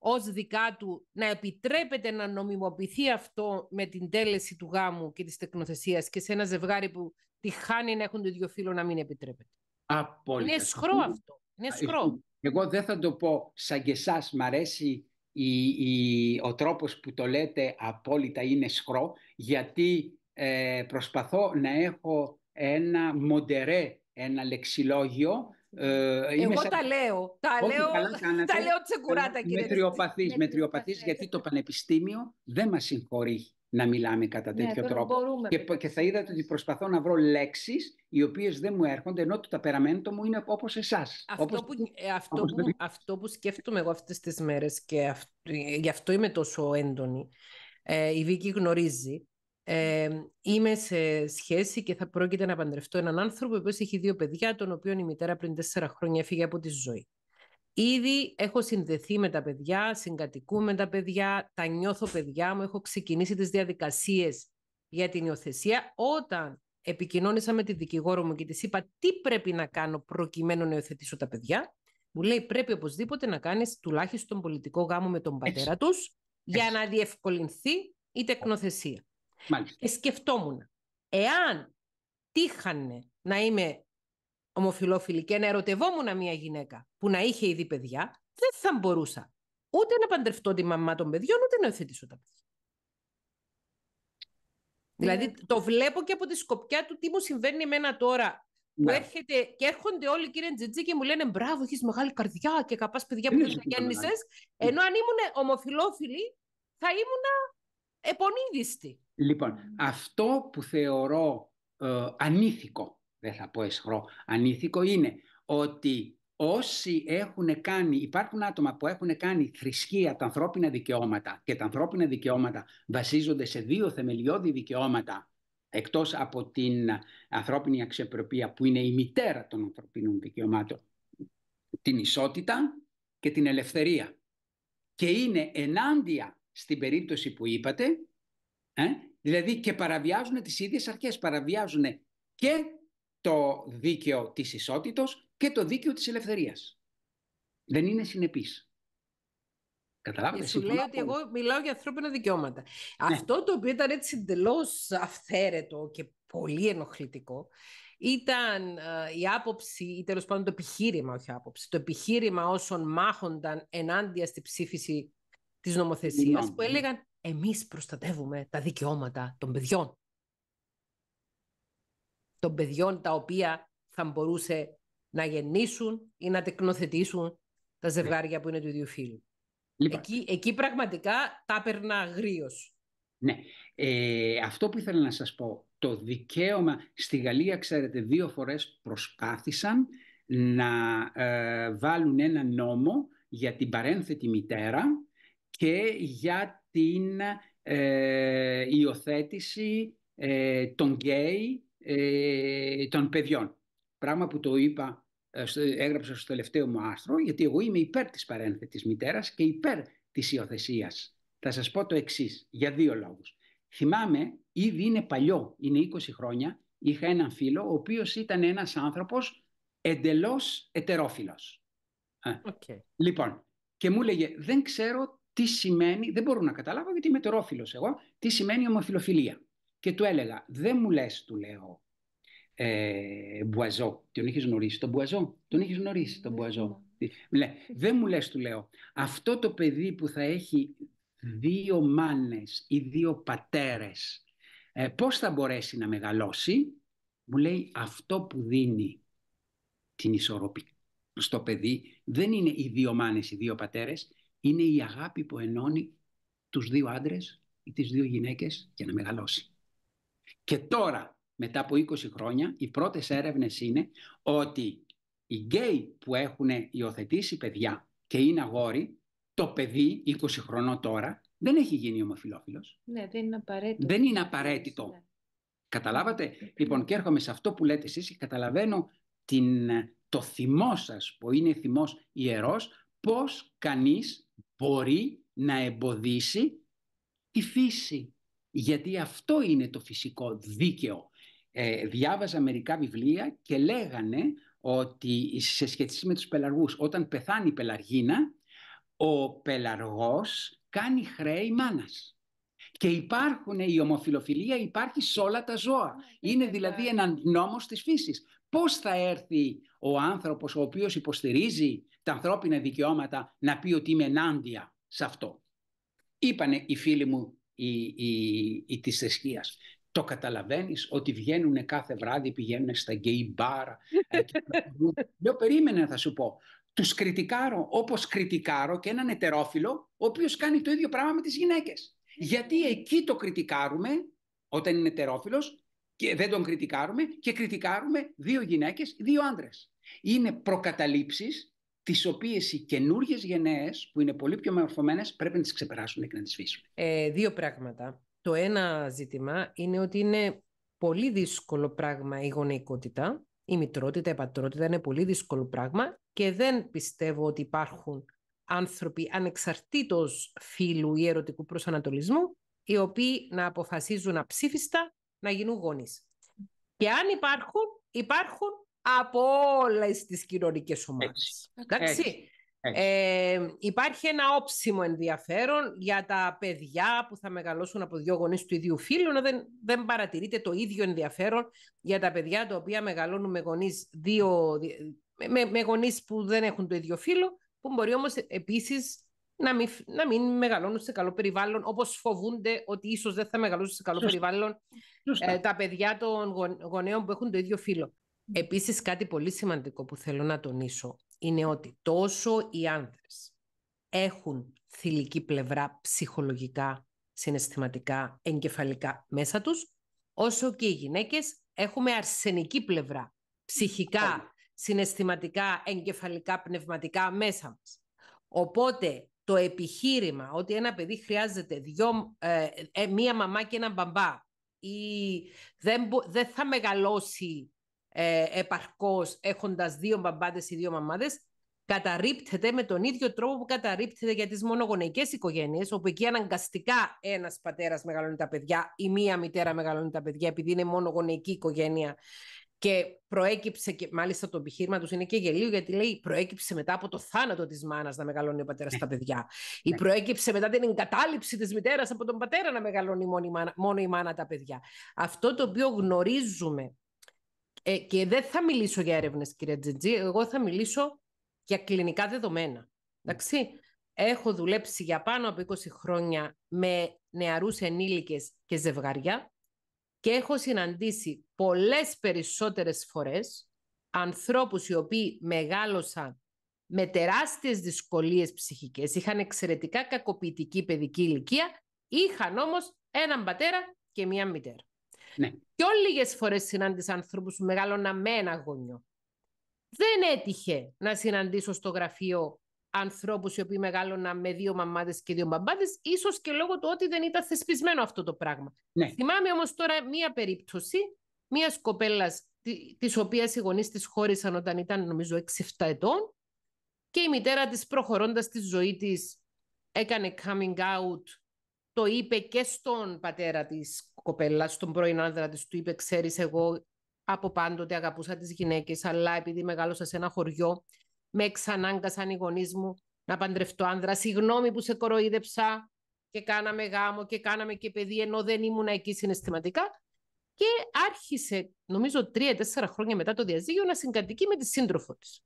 ως δικά του να επιτρέπεται να νομιμοποιηθεί αυτό με την τέλεση του γάμου και της τεκνοθεσίας και σε ένα ζευγάρι που τη χάνει να έχουν το ίδιο φίλο να μην επιτρέπεται. Απόλυτα. Είναι σχρό αυτό. Είναι σχρό. Εγώ δεν θα το πω σαν και εσάς μ' αρέσει η, ο τρόπος που το λέτε απόλυτα είναι σχρό, γιατί ε, προσπαθώ να έχω ένα μοντερέ, ένα λεξιλόγιο ε, εγώ σαν... τα λέω. Τα λέω, κάνατε, τα λέω τσεκουράτα, ε, κύριε Μετριοπαθείς, μετριοπαθείς, γιατί το Πανεπιστήμιο δεν μας συγχωρεί να μιλάμε κατά ναι, τέτοιο τρόπο. Και, και, θα είδατε ότι προσπαθώ να βρω λέξεις οι οποίες δεν μου έρχονται, ενώ το ταπεραμέντο μου είναι όπως εσάς. Αυτό, όπως... Που, ε, αυτό, που, αυτό που σκέφτομαι εγώ αυτές τις μέρες και αυ... γι' αυτό είμαι τόσο έντονη, ε, η Βίκη γνωρίζει, ε, είμαι σε σχέση και θα πρόκειται να παντρευτώ έναν άνθρωπο που έχει δύο παιδιά, τον οποίο η μητέρα πριν τέσσερα χρόνια έφυγε από τη ζωή. Ήδη έχω συνδεθεί με τα παιδιά, συγκατοικώ τα παιδιά, τα νιώθω παιδιά μου, έχω ξεκινήσει τις διαδικασίες για την υιοθεσία. Όταν επικοινώνησα με τη δικηγόρο μου και της είπα τι πρέπει να κάνω προκειμένου να υιοθετήσω τα παιδιά, μου λέει πρέπει οπωσδήποτε να κάνεις τουλάχιστον πολιτικό γάμο με τον πατέρα τους για να διευκολυνθεί η τεκνοθεσία. Μάλιστα. Και σκεφτόμουν, εάν τύχανε να είμαι ομοφιλόφιλη και να ερωτευόμουν μια γυναίκα που να είχε ήδη παιδιά, δεν θα μπορούσα ούτε να παντρευτώ τη μαμά των παιδιών, ούτε να υιοθετήσω τα παιδιά. Δηλαδή το βλέπω και από τη σκοπιά του τι μου συμβαίνει εμένα τώρα. Ναι. Που και έρχονται όλοι κύριε τζιτζί και μου λένε Μπράβο, έχεις μεγάλη καρδιά και καπά παιδιά που δεν ναι. γέννησες. Ναι. Ενώ αν ήμουν ομοφιλόφιλη, θα ήμουν επονίδιστη. Λοιπόν, αυτό που θεωρώ ε, ανήθικο, δεν θα πω εσχρό, ανήθικο είναι ότι όσοι έχουν κάνει, υπάρχουν άτομα που έχουν κάνει θρησκεία τα ανθρώπινα δικαιώματα και τα ανθρώπινα δικαιώματα βασίζονται σε δύο θεμελιώδη δικαιώματα εκτός από την ανθρώπινη αξιοπρεπία που είναι η μητέρα των ανθρωπίνων δικαιωμάτων, την ισότητα και την ελευθερία. Και είναι ενάντια στην περίπτωση που είπατε ε? Δηλαδή και παραβιάζουν τις ίδιες αρχές. Παραβιάζουν και το δίκαιο της ισότητος και το δίκαιο της ελευθερίας. Δεν είναι συνεπής. Και Σου λέει ότι εγώ μιλάω για ανθρώπινα δικαιώματα. Ναι. Αυτό το οποίο ήταν έτσι εντελώς αυθαίρετο και πολύ ενοχλητικό ήταν ε, η άποψη ή τέλος πάντων το επιχείρημα, όχι άποψη, το επιχείρημα όσων μάχονταν ενάντια στη ψήφιση της νομοθεσίας που ναι. έλεγαν εμείς προστατεύουμε τα δικαιώματα των παιδιών. Των παιδιών τα οποία θα μπορούσε να γεννήσουν ή να τεκνοθετήσουν τα ζευγάρια που είναι του ίδιου φίλου. Λοιπόν. Εκεί, εκεί πραγματικά τα περνά αγρίως. Ναι. Ε, αυτό που ήθελα να σας πω, το δικαίωμα στη Γαλλία, ξέρετε, δύο φορές προσπάθησαν να ε, βάλουν ένα νόμο για την παρένθετη μητέρα και για την ε, υιοθέτηση ε, των γκέι ε, των παιδιών. Πράγμα που το είπα, ε, έγραψα στο τελευταίο μου άστρο... γιατί εγώ είμαι υπέρ της παρένθετης μητέρας και υπέρ της υιοθεσίας. Θα σας πω το εξής για δύο λόγους. Θυμάμαι, ήδη είναι παλιό, είναι 20 χρόνια, είχα έναν φίλο, ο οποίος ήταν ένας άνθρωπος εντελώς ετερόφιλος. Okay. Λοιπόν, και μου λέγε, δεν ξέρω τι σημαίνει, δεν μπορώ να καταλάβω γιατί είμαι τερόφιλος εγώ, τι σημαίνει ομοφιλοφιλία. Και του έλεγα, δεν μου λες, του λέω, ε, Μπουαζό, τον έχει γνωρίσει τον Μπουαζό, τον έχεις γνωρίσει τον ναι. Μπουαζό. Ναι. δεν μου λες, του λέω, αυτό το παιδί που θα έχει δύο μάνες ή δύο πατέρες, ε, πώς θα μπορέσει να μεγαλώσει, μου λέει αυτό που δίνει την ισορροπία στο παιδί δεν είναι οι δύο μάνες, οι δύο πατέρες, είναι η αγάπη που ενώνει τους δύο άντρες ή τις δύο γυναίκες για να μεγαλώσει. Και τώρα, μετά από 20 χρόνια, οι πρώτες έρευνες είναι ότι οι γκέι που έχουν υιοθετήσει παιδιά και είναι αγόρι, το παιδί 20 χρονών τώρα δεν έχει γίνει ομοφιλόφιλος. Ναι, δεν είναι απαραίτητο. Δεν είναι απαραίτητο. Ναι. Καταλάβατε. Λοιπόν, και έρχομαι σε αυτό που λέτε εσείς και καταλαβαίνω την, το θυμός σας που είναι θυμός ιερός, πώς κανείς μπορεί να εμποδίσει τη φύση. Γιατί αυτό είναι το φυσικό δίκαιο. Ε, διάβαζα μερικά βιβλία και λέγανε ότι σε σχέση με τους πελαργούς, όταν πεθάνει η πελαργίνα, ο πελαργός κάνει χρέη μάνας. Και υπάρχουν, η ομοφιλοφιλία υπάρχει σε όλα τα ζώα. Είναι δηλαδή ένα νόμος της φύσης πώς θα έρθει ο άνθρωπος ο οποίος υποστηρίζει τα ανθρώπινα δικαιώματα να πει ότι είμαι ενάντια σε αυτό. Είπανε οι φίλοι μου οι, οι, οι της θεσκείας. Το καταλαβαίνεις ότι βγαίνουν κάθε βράδυ, πηγαίνουν στα gay bar. Ε, Λέω περίμενε θα σου πω. Τους κριτικάρω όπως κριτικάρω και έναν ετερόφιλο ο οποίος κάνει το ίδιο πράγμα με τις γυναίκες. Γιατί εκεί το κριτικάρουμε όταν είναι ετερόφιλος και δεν τον κριτικάρουμε και κριτικάρουμε δύο γυναίκες, δύο άντρες. Είναι προκαταλήψεις τις οποίες οι καινούργιες γενναίες που είναι πολύ πιο μορφωμένες πρέπει να τις ξεπεράσουν και να τις φύσουν. Ε, δύο πράγματα. Το ένα ζήτημα είναι ότι είναι πολύ δύσκολο πράγμα η γονεϊκότητα, η μητρότητα, η πατρότητα είναι πολύ δύσκολο πράγμα και δεν πιστεύω ότι υπάρχουν άνθρωποι ανεξαρτήτως φίλου ή ερωτικού προσανατολισμού οι οποίοι να αποφασίζουν αψήφιστα να γίνουν γονείς. Και αν υπάρχουν, υπάρχουν από όλες τις κοινωνικές ομάδε. Εντάξει. Ε, υπάρχει ένα όψιμο ενδιαφέρον για τα παιδιά που θα μεγαλώσουν από δύο γονείς του ίδιου φίλου. Δεν, δεν παρατηρείται το ίδιο ενδιαφέρον για τα παιδιά τα οποία μεγαλώνουν με γονείς, δύο, με, γονείς που δεν έχουν το ίδιο φίλο, που μπορεί όμως επίσης να μην, να μην μεγαλώνουν σε καλό περιβάλλον, όπως φοβούνται ότι ίσως δεν θα μεγαλώσουν σε καλό περιβάλλον ε, τα παιδιά των γονέων που έχουν το ίδιο φύλλο. Επίσης, κάτι πολύ σημαντικό που θέλω να τονίσω είναι ότι τόσο οι άνδρες έχουν θηλυκή πλευρά ψυχολογικά, συναισθηματικά, εγκεφαλικά μέσα τους, όσο και οι γυναίκες έχουμε αρσενική πλευρά, ψυχικά, συναισθηματικά, εγκεφαλικά, πνευματικά μέσα μας. Οπότε το επιχείρημα ότι ένα παιδί χρειάζεται δυο, ε, ε, μία μαμά και ένα μπαμπά ή δεν, δεν θα μεγαλώσει ε, επαρκώς έχοντας δύο μπαμπάδες ή δύο μαμάδες, καταρρύπτεται με τον ίδιο τρόπο που καταρρύπτεται για τις μονογονεϊκές οικογένειες, όπου εκεί αναγκαστικά ένας πατέρας μεγαλώνει τα παιδιά ή μία μητέρα μεγαλώνει τα παιδιά, επειδή είναι μονογονεϊκή οικογένεια και προέκυψε και μάλιστα το επιχείρημα τους είναι και γελίο, γιατί λέει προέκυψε μετά από το θάνατο της μάνας να μεγαλώνει ο πατέρας τα ε. παιδιά. Ή ναι. προέκυψε μετά την εγκατάλειψη της μητέρας από τον πατέρα να μεγαλώνει μόνο η μάνα, μόνο η μάνα τα παιδιά. Αυτό το οποίο γνωρίζουμε. Ε, και δεν θα μιλήσω για έρευνες, κυρία Τζεντζη. εγώ θα μιλήσω για κλινικά δεδομένα. Ναι. Εντάξει. Έχω δουλέψει για πάνω από 20 χρόνια με νεαρούς ενήλικες και ζευγαριά και έχω συναντήσει πολλές περισσότερες φορές ανθρώπους οι οποίοι μεγάλωσαν με τεράστιες δυσκολίες ψυχικές, είχαν εξαιρετικά κακοποιητική παιδική ηλικία, είχαν όμως έναν πατέρα και μία μητέρα. Ναι. Και λίγες φορές συνάντησα ανθρώπους που μεγάλωναν με ένα γονιό. Δεν έτυχε να συναντήσω στο γραφείο ανθρώπους οι οποίοι μεγάλωναν με δύο μαμάδες και δύο μπαμπάδες, ίσως και λόγω του ότι δεν ήταν θεσπισμένο αυτό το πράγμα. Ναι. Θυμάμαι όμως τώρα μία περίπτωση μιας κοπέλας τη οποίας οι γονείς της χώρισαν όταν ήταν νομίζω 6-7 ετών και η μητέρα της προχωρώντας τη ζωή της έκανε coming out, το είπε και στον πατέρα της κοπέλας, στον πρώην άνδρα της, του είπε ξέρεις εγώ από πάντοτε αγαπούσα τις γυναίκες, αλλά επειδή μεγάλωσα σε ένα χωριό, με εξανάγκασαν οι γονείς μου να παντρευτώ άνδρα. Συγγνώμη που σε κοροϊδέψα και κάναμε γάμο και κάναμε και παιδί, ενώ δεν ήμουν εκεί συναισθηματικά και άρχισε, νομίζω, τρία-τέσσερα χρόνια μετά το διαζύγιο να συγκατοικεί με τη σύντροφο της.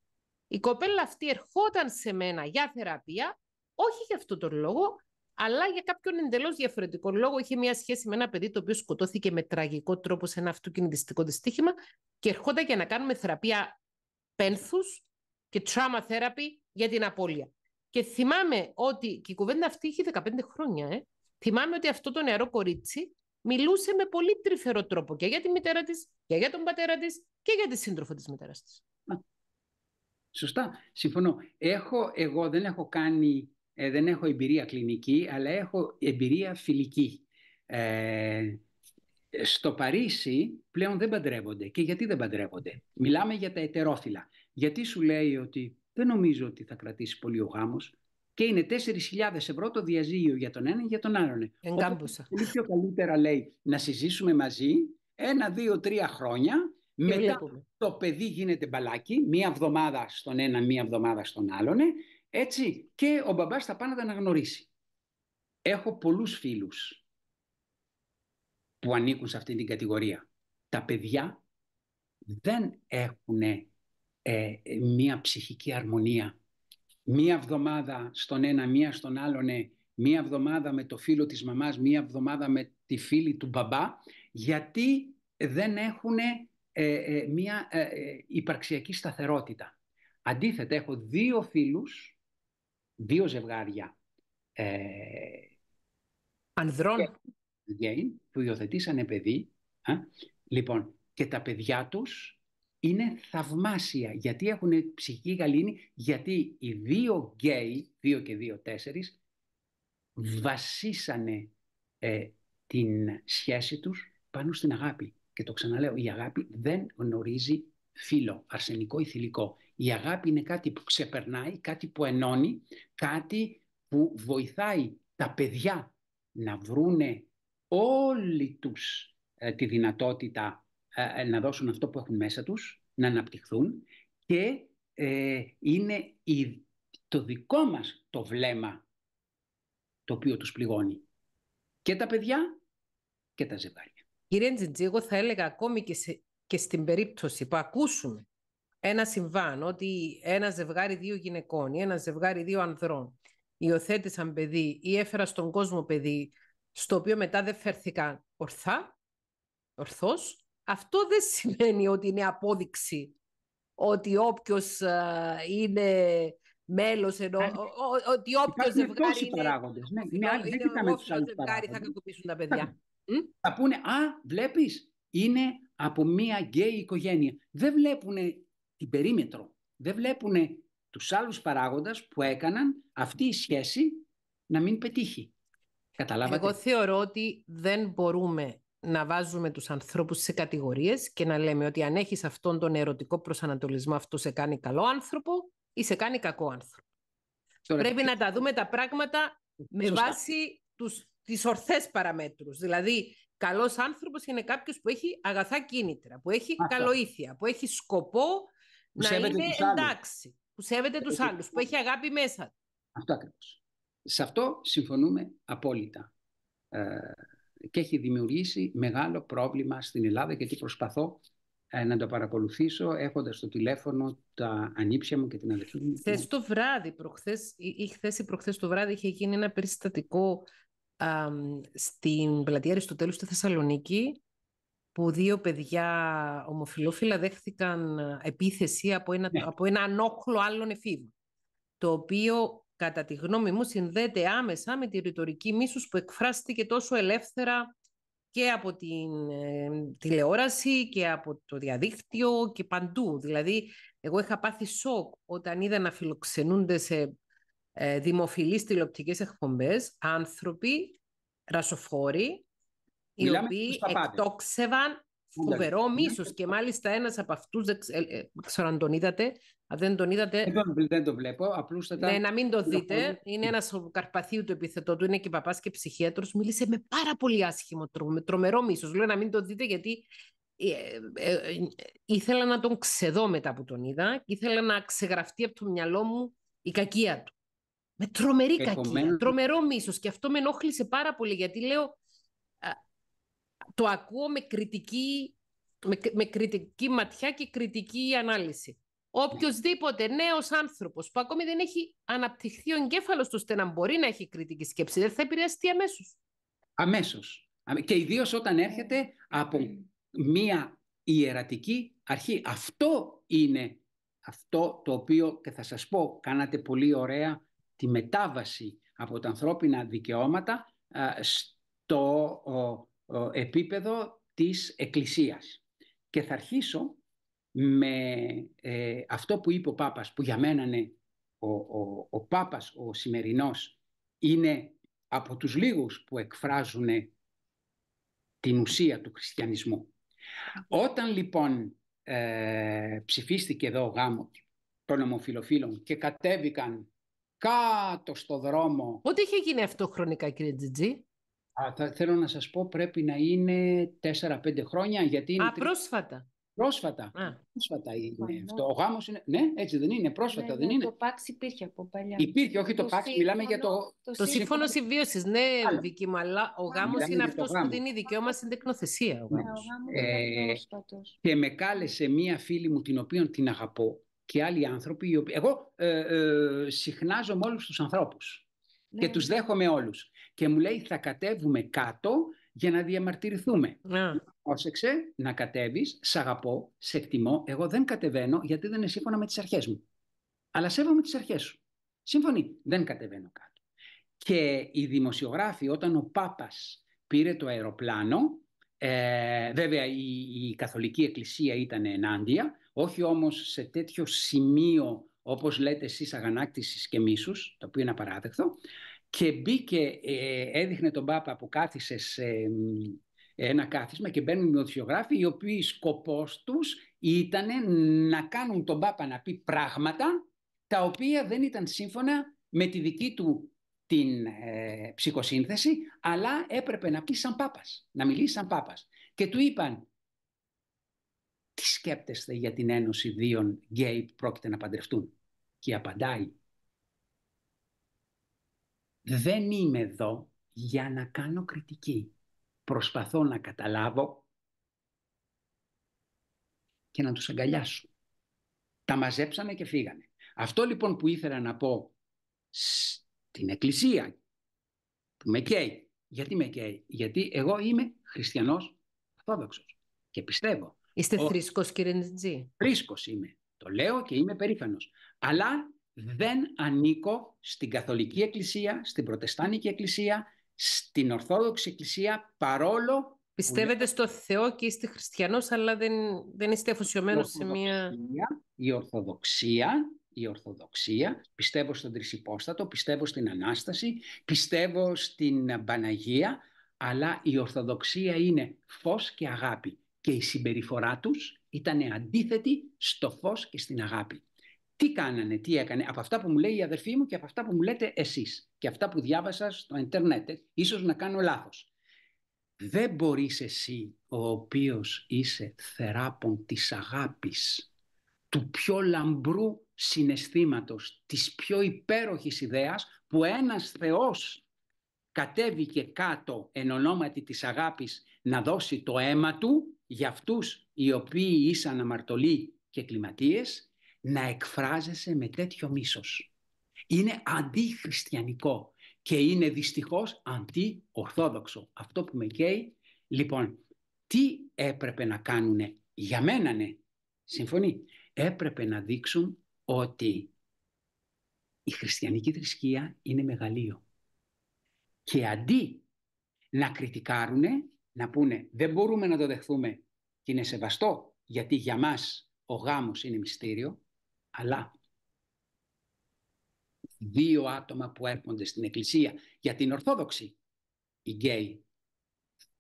Η κοπέλα αυτή ερχόταν σε μένα για θεραπεία, όχι για αυτόν τον λόγο, αλλά για κάποιον εντελώς διαφορετικό λόγο. Είχε μια σχέση με ένα παιδί το οποίο σκοτώθηκε με τραγικό τρόπο σε ένα αυτοκινητιστικό δυστύχημα και ερχόταν για να κάνουμε θεραπεία πένθους και trauma therapy για την απώλεια. Και θυμάμαι ότι. και η κουβέντα αυτή είχε 15 χρόνια, ε. Θυμάμαι ότι αυτό το νεαρό κορίτσι μιλούσε με πολύ τρυφερό τρόπο και για τη μητέρα της και για τον πατέρα της και για τη σύντροφο της μητέρας της. Σωστά, συμφωνώ. Έχω, εγώ δεν έχω κάνει, ε, δεν έχω εμπειρία κλινική, αλλά έχω εμπειρία φιλική. Ε, στο Παρίσι πλέον δεν παντρεύονται. Και γιατί δεν παντρεύονται. Μιλάμε για τα ετερόφιλα. Γιατί σου λέει ότι δεν νομίζω ότι θα κρατήσει πολύ ο γάμος και είναι 4.000 ευρώ το διαζύγιο για τον έναν και για τον άλλον. Εγκάμπουσα. Πολύ πιο καλύτερα λέει να συζήσουμε μαζί ένα, δύο, τρία χρόνια. μετά το παιδί γίνεται μπαλάκι, μία εβδομάδα στον ένα, μία εβδομάδα στον άλλον. Έτσι, και ο μπαμπάς θα πάει να τα αναγνωρίσει. Έχω πολλούς φίλους που ανήκουν σε αυτή την κατηγορία. Τα παιδιά δεν έχουν ε, ε, μία ψυχική αρμονία μία εβδομάδα στον ένα, μία στον άλλον, ναι. μία εβδομάδα με το φίλο της μαμάς, μία εβδομάδα με τη φίλη του μπαμπά, γιατί δεν έχουν ε, ε, μία ε, ε, υπαρξιακή σταθερότητα. Αντίθετα, έχω δύο φίλους, δύο ζευγάρια ανδρών που υιοθετήσανε παιδί. Λοιπόν, και τα παιδιά τους είναι θαυμάσια. Γιατί έχουν ψυχική γαλήνη, γιατί οι δύο γκέι, δύο και δύο τέσσερις, βασίσανε ε, την σχέση τους πάνω στην αγάπη. Και το ξαναλέω, η αγάπη δεν γνωρίζει φίλο, αρσενικό ή θηλυκό. Η αγάπη είναι κάτι που ξεπερνάει, κάτι που ενώνει, κάτι που βοηθάει τα παιδιά να βρούνε όλη τους ε, τη δυνατότητα ε, να δώσουν αυτό που έχουν μέσα τους, να αναπτυχθούν και ε, είναι το δικό μας το βλέμμα το οποίο τους πληγώνει. Και τα παιδιά και τα ζευγάρια. Κύριε Τζιτζή, εγώ θα έλεγα ακόμη και, και στην περίπτωση που ακούσουμε ένα συμβάν ότι ένα ζευγάρι δύο γυναικών ή ένα ζευγάρι δύο ανδρών υιοθέτησαν παιδί ή εφερα στον κόσμο παιδί στο οποίο μετά δεν φέρθηκαν ορθά, ορθώς, αυτό δεν σημαίνει ότι είναι απόδειξη ότι όποιος ε, είναι μέλος ενώ... ότι όποιος ζευγάρι είναι... παράγοντες. Ναι, είναι, δεν άλλους θα κακοποιήσουν τα παιδιά. Θα πούνε, α, βλέπεις, είναι από μία γκέι οικογένεια. Δεν βλέπουν την περίμετρο. Δεν βλέπουν τους άλλους παράγοντες που έκαναν αυτή η σχέση να μην πετύχει. Καταλάβατε. Εγώ θεωρώ ότι δεν μπορούμε να βάζουμε τους ανθρώπους σε κατηγορίες και να λέμε ότι αν έχεις αυτόν τον ερωτικό προσανατολισμό αυτό σε κάνει καλό άνθρωπο ή σε κάνει κακό άνθρωπο. Πρέπει να τα δούμε τα πράγματα με βάση τους, τις ορθές παραμέτρους. Δηλαδή, καλός άνθρωπος είναι κάποιος που έχει αγαθά κίνητρα, που έχει καλοήθεια, που έχει σκοπό να είναι εντάξει, που σέβεται τους άλλους, που έχει αγάπη μέσα. Αυτό ακριβώς. Σε αυτό συμφωνούμε απόλυτα. Ε, και έχει δημιουργήσει μεγάλο πρόβλημα στην Ελλάδα γιατί προσπαθώ ε, να το παρακολουθήσω έχοντας στο τηλέφωνο τα ανήψια μου και την αδελφή μου. Χθες το βράδυ, προχθές, ή χθες ή προχθές το βράδυ είχε γίνει ένα περιστατικό α, στην πλατεία Αριστοτέλους στη Θεσσαλονίκη που δύο παιδιά ομοφιλόφιλα δέχθηκαν ε, επίθεση από ένα, ναι. από ένα ανόχλο άλλων εφήβων το οποίο κατά τη γνώμη μου, συνδέεται άμεσα με τη ρητορική μίσους που εκφράστηκε τόσο ελεύθερα και από την τηλεόραση και από το διαδίκτυο και παντού. Δηλαδή, εγώ είχα πάθει σοκ όταν είδα να φιλοξενούνται σε ε, δημοφιλείς τηλεοπτικές εκπομπές άνθρωποι, ρασοφόροι, οι οποίοι εκτόξευαν φοβερό μίσος. Και μάλιστα ένας από αυτούς, δεν ε, ξέρω αν τον είδατε, αν δεν τον είδατε. Δεν βλέπω. Απλούστατα. Ναι, να μην το δείτε. Είναι ένας καρπαθίου του επιθετό του, είναι και παπάς και ψυχίατρος. Μίλησε με πάρα πολύ άσχημο τρόπο, με τρομερό μίσος. Λέω να μην το δείτε, γιατί ε, ε, ε, ήθελα να τον ξεδώ μετά που τον είδα και ήθελα να ξεγραφτεί από το μυαλό μου η κακία του. Με τρομερή κακία, τρομερό μίσος και αυτό με ενόχλησε πάρα πολύ γιατί λέω το ακούω με κριτική, με, με κριτική ματιά και κριτική ανάλυση. Οποιοδήποτε νέος άνθρωπος που ακόμη δεν έχει αναπτυχθεί ο εγκέφαλος του ώστε να μπορεί να έχει κριτική σκέψη, δεν θα επηρεαστεί αμέσως. Αμέσως. Και ιδίως όταν έρχεται από μία ιερατική αρχή. Αυτό είναι αυτό το οποίο και θα σας πω κάνατε πολύ ωραία τη μετάβαση από τα ανθρώπινα δικαιώματα στο επίπεδο της Εκκλησίας. Και θα αρχίσω με ε, αυτό που είπε ο Πάπας, που για μένα είναι ο, ο, ο Πάπας, ο σημερινός, είναι από τους λίγους που εκφράζουν την ουσία του χριστιανισμού. Όταν λοιπόν ε, ψηφίστηκε εδώ ο γάμος των ομοφιλοφίλων και κατέβηκαν κάτω στο δρόμο... Πότε είχε γίνει αυτό χρονικά κύριε Τζιτζή? Α, θα, θέλω να σας πω πρέπει να είναι 4-5 χρόνια γιατί είναι... Α, πρόσφατα. Πρόσφατα. Α. Πρόσφατα είναι αυτό. Ο γάμος είναι. Ναι, έτσι δεν είναι. Πρόσφατα ναι, δεν ναι, είναι. Το ΠΑΞ υπήρχε από παλιά. Υπήρχε, όχι το, το ΠΑΞ, μιλάμε για το. Το σύμφωνο συμβίωσης. Ναι, Άλλο. δική μου, αλλά ο γάμο είναι αυτός που δίνει δικαίωμα στην τεκνοθεσία. Ο Ναι, ε, και με κάλεσε μία φίλη μου την οποία την αγαπώ και άλλοι άνθρωποι. Οι οποίοι... Εγώ ε, ε, συχνάζω με όλους τους ανθρώπους. Ναι. Και τους δέχομαι όλους. Και μου λέει θα κατέβουμε κάτω για να διαμαρτυρηθούμε. Πρόσεξε να κατέβεις, σ' αγαπώ, σε εκτιμώ. Εγώ δεν κατεβαίνω γιατί δεν είναι σύμφωνα με τις αρχές μου. Αλλά σέβομαι τις αρχές σου. Συμφωνεί, δεν κατεβαίνω κάτω. Και οι δημοσιογράφοι, όταν ο Πάπας πήρε το αεροπλάνο, ε, βέβαια η, Καθολική Εκκλησία ήταν ενάντια, όχι όμως σε τέτοιο σημείο όπως λέτε εσείς αγανάκτησης και μίσους, το οποίο είναι απαράδεκτο, και μπήκε, ε, έδειχνε τον Πάπα που κάθισε σε ένα κάθισμα και μπαίνουν οι δημοσιογράφοι οι οποίοι σκοπός τους ήταν να κάνουν τον Πάπα να πει πράγματα τα οποία δεν ήταν σύμφωνα με τη δική του την ε, ψυχοσύνθεση, αλλά έπρεπε να πει σαν Πάπας, να μιλήσει σαν Πάπας. Και του είπαν, τι σκέπτεστε για την ένωση δύο γκέι που πρόκειται να παντρευτούν. Και απαντάει, δεν είμαι εδώ για να κάνω κριτική προσπαθώ να καταλάβω και να τους αγκαλιάσω. Τα μαζέψαμε και φύγανε. Αυτό λοιπόν που ήθελα να πω στην Εκκλησία που με καίει. Γιατί με καίει. Γιατί εγώ είμαι χριστιανός αθόδοξος και πιστεύω. Είστε ο... θρήσκος κύριε Νιτζή. Θρήσκος είμαι. Το λέω και είμαι περήφανος. Αλλά δεν ανήκω στην Καθολική Εκκλησία, στην Προτεστάνικη Εκκλησία, στην Ορθόδοξη Εκκλησία παρόλο Πιστεύετε στο Θεό και είστε χριστιανός, αλλά δεν, δεν είστε αφοσιωμένος σε μία... Η Ορθοδοξία, η Ορθοδοξία, πιστεύω στον Τρισυπόστατο, πιστεύω στην Ανάσταση, πιστεύω στην Παναγία, αλλά η Ορθοδοξία είναι φως και αγάπη. Και η συμπεριφορά τους ήταν αντίθετη στο φως και στην αγάπη. Τι κάνανε, τι έκανε, από αυτά που μου λέει η αδερφή μου και από αυτά που μου λέτε εσείς και αυτά που διάβασα στο ίντερνετ, ε, ίσως να κάνω λάθος. Δεν μπορείς εσύ, ο οποίος είσαι θεράπον της αγάπης, του πιο λαμπρού συναισθήματος, της πιο υπέροχης ιδέας που ένας Θεός κατέβηκε κάτω εν ονόματι της αγάπης να δώσει το αίμα του για αυτούς οι οποίοι ήσαν αμαρτωλοί και κλιματίες να εκφράζεσαι με τέτοιο μίσος. Είναι αντιχριστιανικό και είναι δυστυχώς αντιορθόδοξο. Αυτό που με καίει, λοιπόν, τι έπρεπε να κάνουνε για μένα, ναι, συμφωνεί, έπρεπε να δείξουν ότι η χριστιανική θρησκεία είναι μεγαλείο. Και αντί να κριτικάρουνε, να πούνε δεν μπορούμε να το δεχθούμε και είναι σεβαστό, γιατί για μας ο γάμος είναι μυστήριο, αλλά δύο άτομα που έρχονται στην εκκλησία για την Ορθόδοξη, οι γκέι,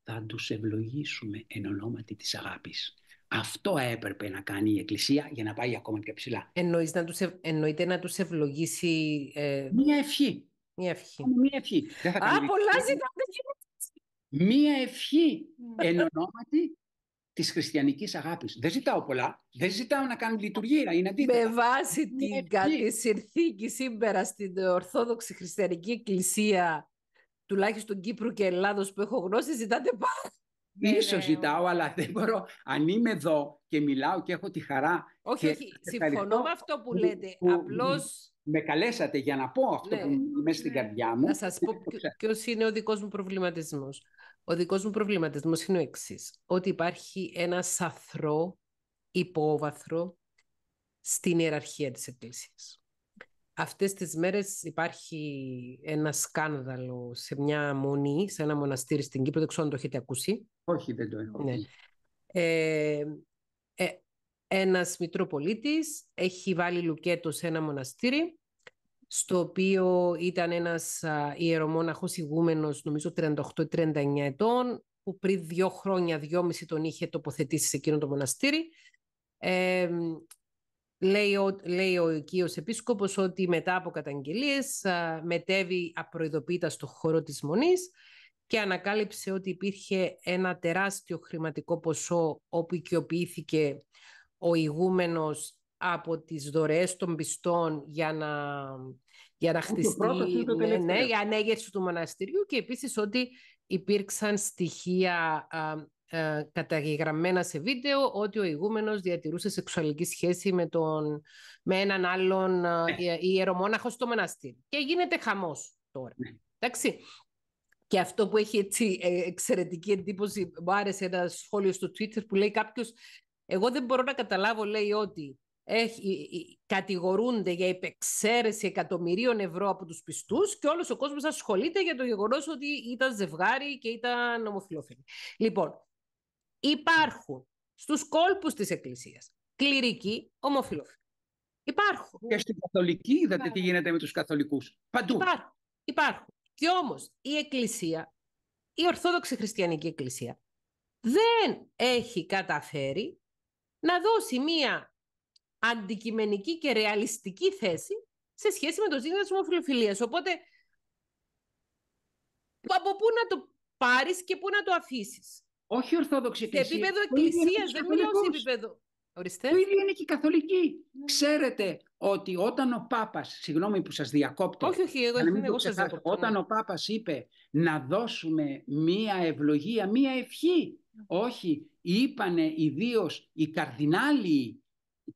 θα τους ευλογήσουμε εν ονόματι της αγάπης. Αυτό έπρεπε να κάνει η Εκκλησία για να πάει ακόμα πιο ψηλά. Εννοείς να τους Εννοείται να τους ευλογήσει... Ε, μία ευχή. Μία ευχή. Μία ευχή. Α, πολλά ζητάτε. Μία ευχή εν ονόματι Της χριστιανικής αγάπης. Δεν ζητάω πολλά, δεν ζητάω να κάνουν λειτουργία, είναι αντίθετα. Με βάση ναι, την καλή συνθήκη σήμερα στην Ορθόδοξη Χριστιανική Εκκλησία, τουλάχιστον Κύπρου και Ελλάδος που έχω γνώσει, ζητάτε πάρα ναι, ναι, Ίσως ζητάω, αλλά δεν μπορώ. Αν είμαι εδώ και μιλάω και έχω τη χαρά... Όχι, όχι, συμφωνώ με αυτό που λέτε. Απλώς με καλέσατε για να πω αυτό ναι. που είναι μέσα στην ναι. καρδιά μου. Να σας πω ποιο είναι ο δικός μου προβληματισμός. Ο δικός μου προβληματισμός είναι ο εξής. Ότι υπάρχει ένας σαθρό υπόβαθρο στην ιεραρχία της Εκκλησίας. Αυτές τις μέρες υπάρχει ένα σκάνδαλο σε μια μονή, σε ένα μοναστήρι στην Κύπρο, δεν ξέρω αν το έχετε ακούσει. Όχι, δεν το έχω. Ναι. Ε, ε, ένας Μητροπολίτης έχει βάλει λουκέτο σε ένα μοναστήρι, στο οποίο ήταν ένας ιερομόναχος ηγούμενος, νομίζω 38-39 ετών, που πριν δύο χρόνια, δυόμιση τον είχε τοποθετήσει σε εκείνο το μοναστήρι. Ε, λέει, ο, λέει ο οικείος επίσκοπος ότι μετά από καταγγελίες μετέβη απροειδοποίητα στο χώρο της Μονής και ανακάλυψε ότι υπήρχε ένα τεράστιο χρηματικό ποσό όπου οικειοποιήθηκε ο ηγούμενος από τις δωρεές των πιστών για να, για να χτιστεί ναι, ναι, η ανέγερση του μοναστηριού και επίσης ότι υπήρξαν στοιχεία α, καταγεγραμμένα σε βίντεο ότι ο ηγούμενος διατηρούσε σεξουαλική σχέση με, τον, με έναν άλλον ναι. ιερομόναχος στο μοναστήρι. Και γίνεται χαμός τώρα. Ναι. Εντάξει. Και αυτό που έχει έτσι ε, εξαιρετική εντύπωση, μου άρεσε ένα σχόλιο στο Twitter που λέει κάποιος εγώ δεν μπορώ να καταλάβω, λέει, ότι έχει, κατηγορούνται για υπεξαίρεση εκατομμυρίων ευρώ από τους πιστούς και όλος ο κόσμος ασχολείται για το γεγονός ότι ήταν ζευγάρι και ήταν ομοφυλόφιλοι. Λοιπόν, υπάρχουν στους κόλπους της Εκκλησίας κληρικοί ομοφυλόφιλοι. Υπάρχουν. Και στην Καθολική είδατε τι γίνεται με τους καθολικούς. Παντού. Υπάρχουν. υπάρχουν. Και όμως η Εκκλησία, η Ορθόδοξη Χριστιανική Εκκλησία, δεν έχει καταφέρει να δώσει μία αντικειμενική και ρεαλιστική θέση σε σχέση με το ζήτημα της ομοφιλοφιλίας. Οπότε, από πού να το πάρεις και πού να το αφήσεις. Όχι ορθόδοξη εκκλησία. Σε επίπεδο εκκλησίας, δεν μιλάω σε επίπεδο... Οριστε. Το ίδιο είναι και η καθολική. Ναι. Ξέρετε ότι όταν ο Πάπας, συγγνώμη που σας διακόπτω. Όχι, όχι, εγώ, ναι, εγώ, σας διακόπτω. Όταν ναι. ο Πάπας είπε να δώσουμε μία ευλογία, μία ευχή, όχι είπανε ιδίως οι καρδινάλοι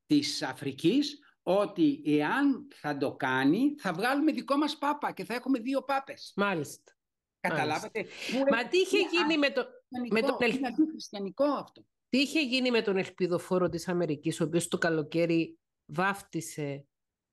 της Αφρικής ότι εάν θα το κάνει θα βγάλουμε δικό μας πάπα και θα έχουμε δύο πάπες. Μάλιστα. Καταλάβατε. Μάλιστα. Μα τι είχε γίνει με, το... με τον... αυτό. Τι είχε γίνει με τον ελπιδοφόρο της Αμερικής, ο οποίος το καλοκαίρι βάφτισε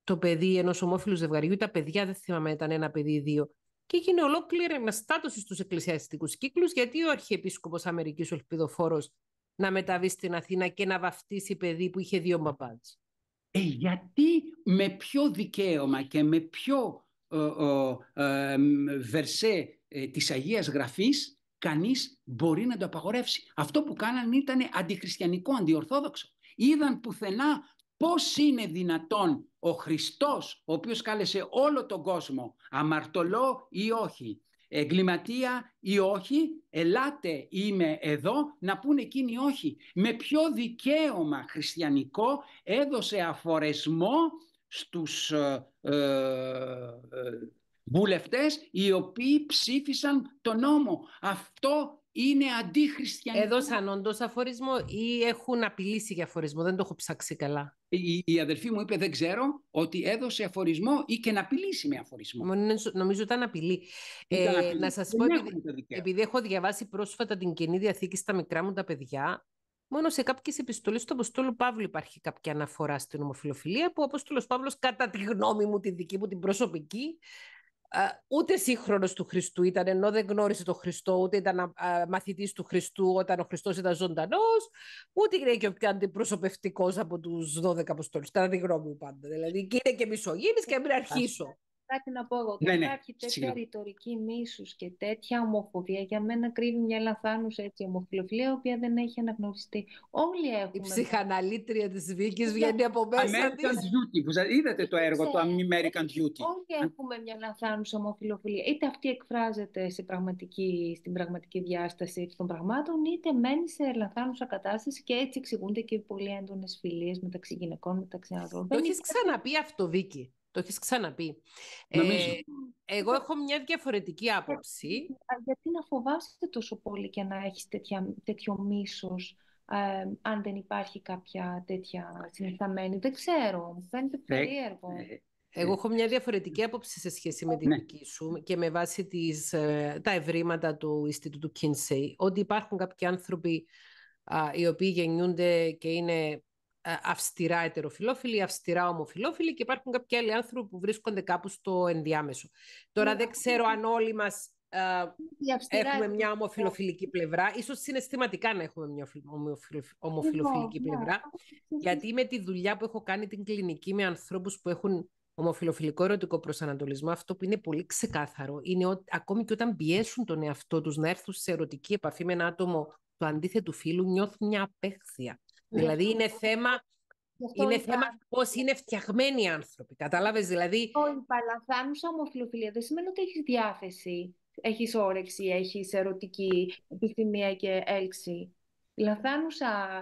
το παιδί ενός ομόφυλου ζευγαριού, τα παιδιά δεν θυμάμαι ήταν ένα παιδί ή δύο, και έγινε ολόκληρη αναστάτωση στους εκκλησιαστικούς κύκλους, γιατί ο Αρχιεπίσκοπος Αμερικής, ο Ελπιδοφόρος, να μεταβεί στην Αθήνα και να βαφτίσει παιδί που είχε δύο μπαμπάτς. Ε, γιατί με ποιο δικαίωμα και με ποιο ε, ε βερσέ ε, της Αγίας Γραφής κανείς μπορεί να το απαγορεύσει. Αυτό που κάνανε ήταν αντιχριστιανικό, αντιορθόδοξο. Είδαν πουθενά πώς είναι δυνατόν ο Χριστός, ο οποίος κάλεσε όλο τον κόσμο, αμαρτωλό ή όχι, εγκληματία ή όχι, ελάτε είμαι εδώ να πούνε εκείνοι όχι. Με ποιο δικαίωμα χριστιανικό έδωσε αφορεσμό στους ε, ε, ε βουλευτές οι οποίοι ψήφισαν τον νόμο. Αυτό είναι αντίχριστιανικό. Έδωσαν όντως αφορισμό ή έχουν απειλήσει για αφορισμό. Δεν το έχω ψάξει καλά. Η, η αδερφή μου είπε, δεν ξέρω, ότι έδωσε αφορισμό ή και να απειλήσει με αφορισμό. Νομίζω ήταν απειλή. Ήταν ε, να σας πω, επειδή, επειδή έχω διαβάσει πρόσφατα την καινή διαθήκη στα μικρά μου τα παιδιά, Μόνο σε κάποιες επιστολές του Αποστόλου Παύλου υπάρχει κάποια αναφορά στην ομοφιλοφιλία, που ο Απόστολο Παύλος, κατά τη γνώμη μου, τη δική μου, την προσωπική, ε, ούτε σύγχρονος του Χριστού ήταν, ενώ δεν γνώρισε τον Χριστό, ούτε ήταν μαθητής του Χριστού όταν ο Χριστός ήταν ζωντανός, ούτε είναι και ο αντιπροσωπευτικός από τους 12 Αποστόλου. Κατά τη γνώμη μου πάντα. Δηλαδή, και είναι και και μην αρχίσω κάτι να πω εγώ. Ναι, ναι. Υπάρχει τέτοια ρητορική μίσους και τέτοια ομοφοβία. Για μένα κρύβει μια λαθάνουσα έτσι ομοφιλοφιλία, η οποία δεν έχει αναγνωριστεί. Όλοι έχουμε. Η ψυχαναλήτρια της Βίκης βγαίνει από μέσα. American της. είδατε το έργο του American ε, Beauty. Όλοι ε. έχουμε μια λαθάνουσα ομοφιλοφιλία. Είτε αυτή εκφράζεται σε πραγματική, στην πραγματική διάσταση των πραγμάτων, είτε μένει σε λαθάνουσα κατάσταση και έτσι εξηγούνται και οι πολύ έντονες φιλίες μεταξύ γυναικών, μεταξύ ανθρώπων. Το έχει ξαναπεί αυτό, Βίκη. Το έχεις ξαναπεί. Ε, εγώ ε, έχω μια διαφορετική άποψη. Ε, γιατί να φοβάστε τόσο πολύ και να έχεις τέτοιο μίσος αν δεν υπάρχει κάποια τέτοια συνηθισμένη. Δεν ξέρω, μου φαίνεται περίεργο. Εγώ έχω μια διαφορετική άποψη σε σχέση με την ναι. δική σου και με βάση τις, τα ευρήματα του Ινστιτούτου Κίνσεϊ, ότι υπάρχουν κάποιοι άνθρωποι οι οποίοι γεννιούνται και είναι ε, αυστηρά ετεροφιλόφιλοι, αυστηρά ομοφιλόφιλοι και υπάρχουν κάποιοι άλλοι άνθρωποι που βρίσκονται κάπου στο ενδιάμεσο. Τώρα ναι, δεν ξέρω αν όλοι μας ε, έχουμε μια ομοφιλοφιλική πλευρά, ίσως συναισθηματικά να έχουμε μια ομοφιλοφιλική λοιπόν, ναι, πλευρά, γιατί με τη δουλειά που έχω κάνει την κλινική με ανθρώπους που έχουν ομοφιλοφιλικό ερωτικό προσανατολισμό, αυτό που είναι πολύ ξεκάθαρο είναι ότι ακόμη και όταν πιέσουν τον εαυτό τους να έρθουν σε ερωτική επαφή με ένα άτομο του αντίθετου φίλου, νιώθουν μια απέχθεια. Δηλαδή είναι θέμα, είναι θέμα πώς είναι φτιαγμένοι οι άνθρωποι. Κατάλαβες δηλαδή. Όχι, παλαθάνουσα ομοφιλοφιλία δεν σημαίνει ότι έχεις διάθεση. Έχεις όρεξη, έχεις ερωτική επιθυμία και έλξη λαθάνουσα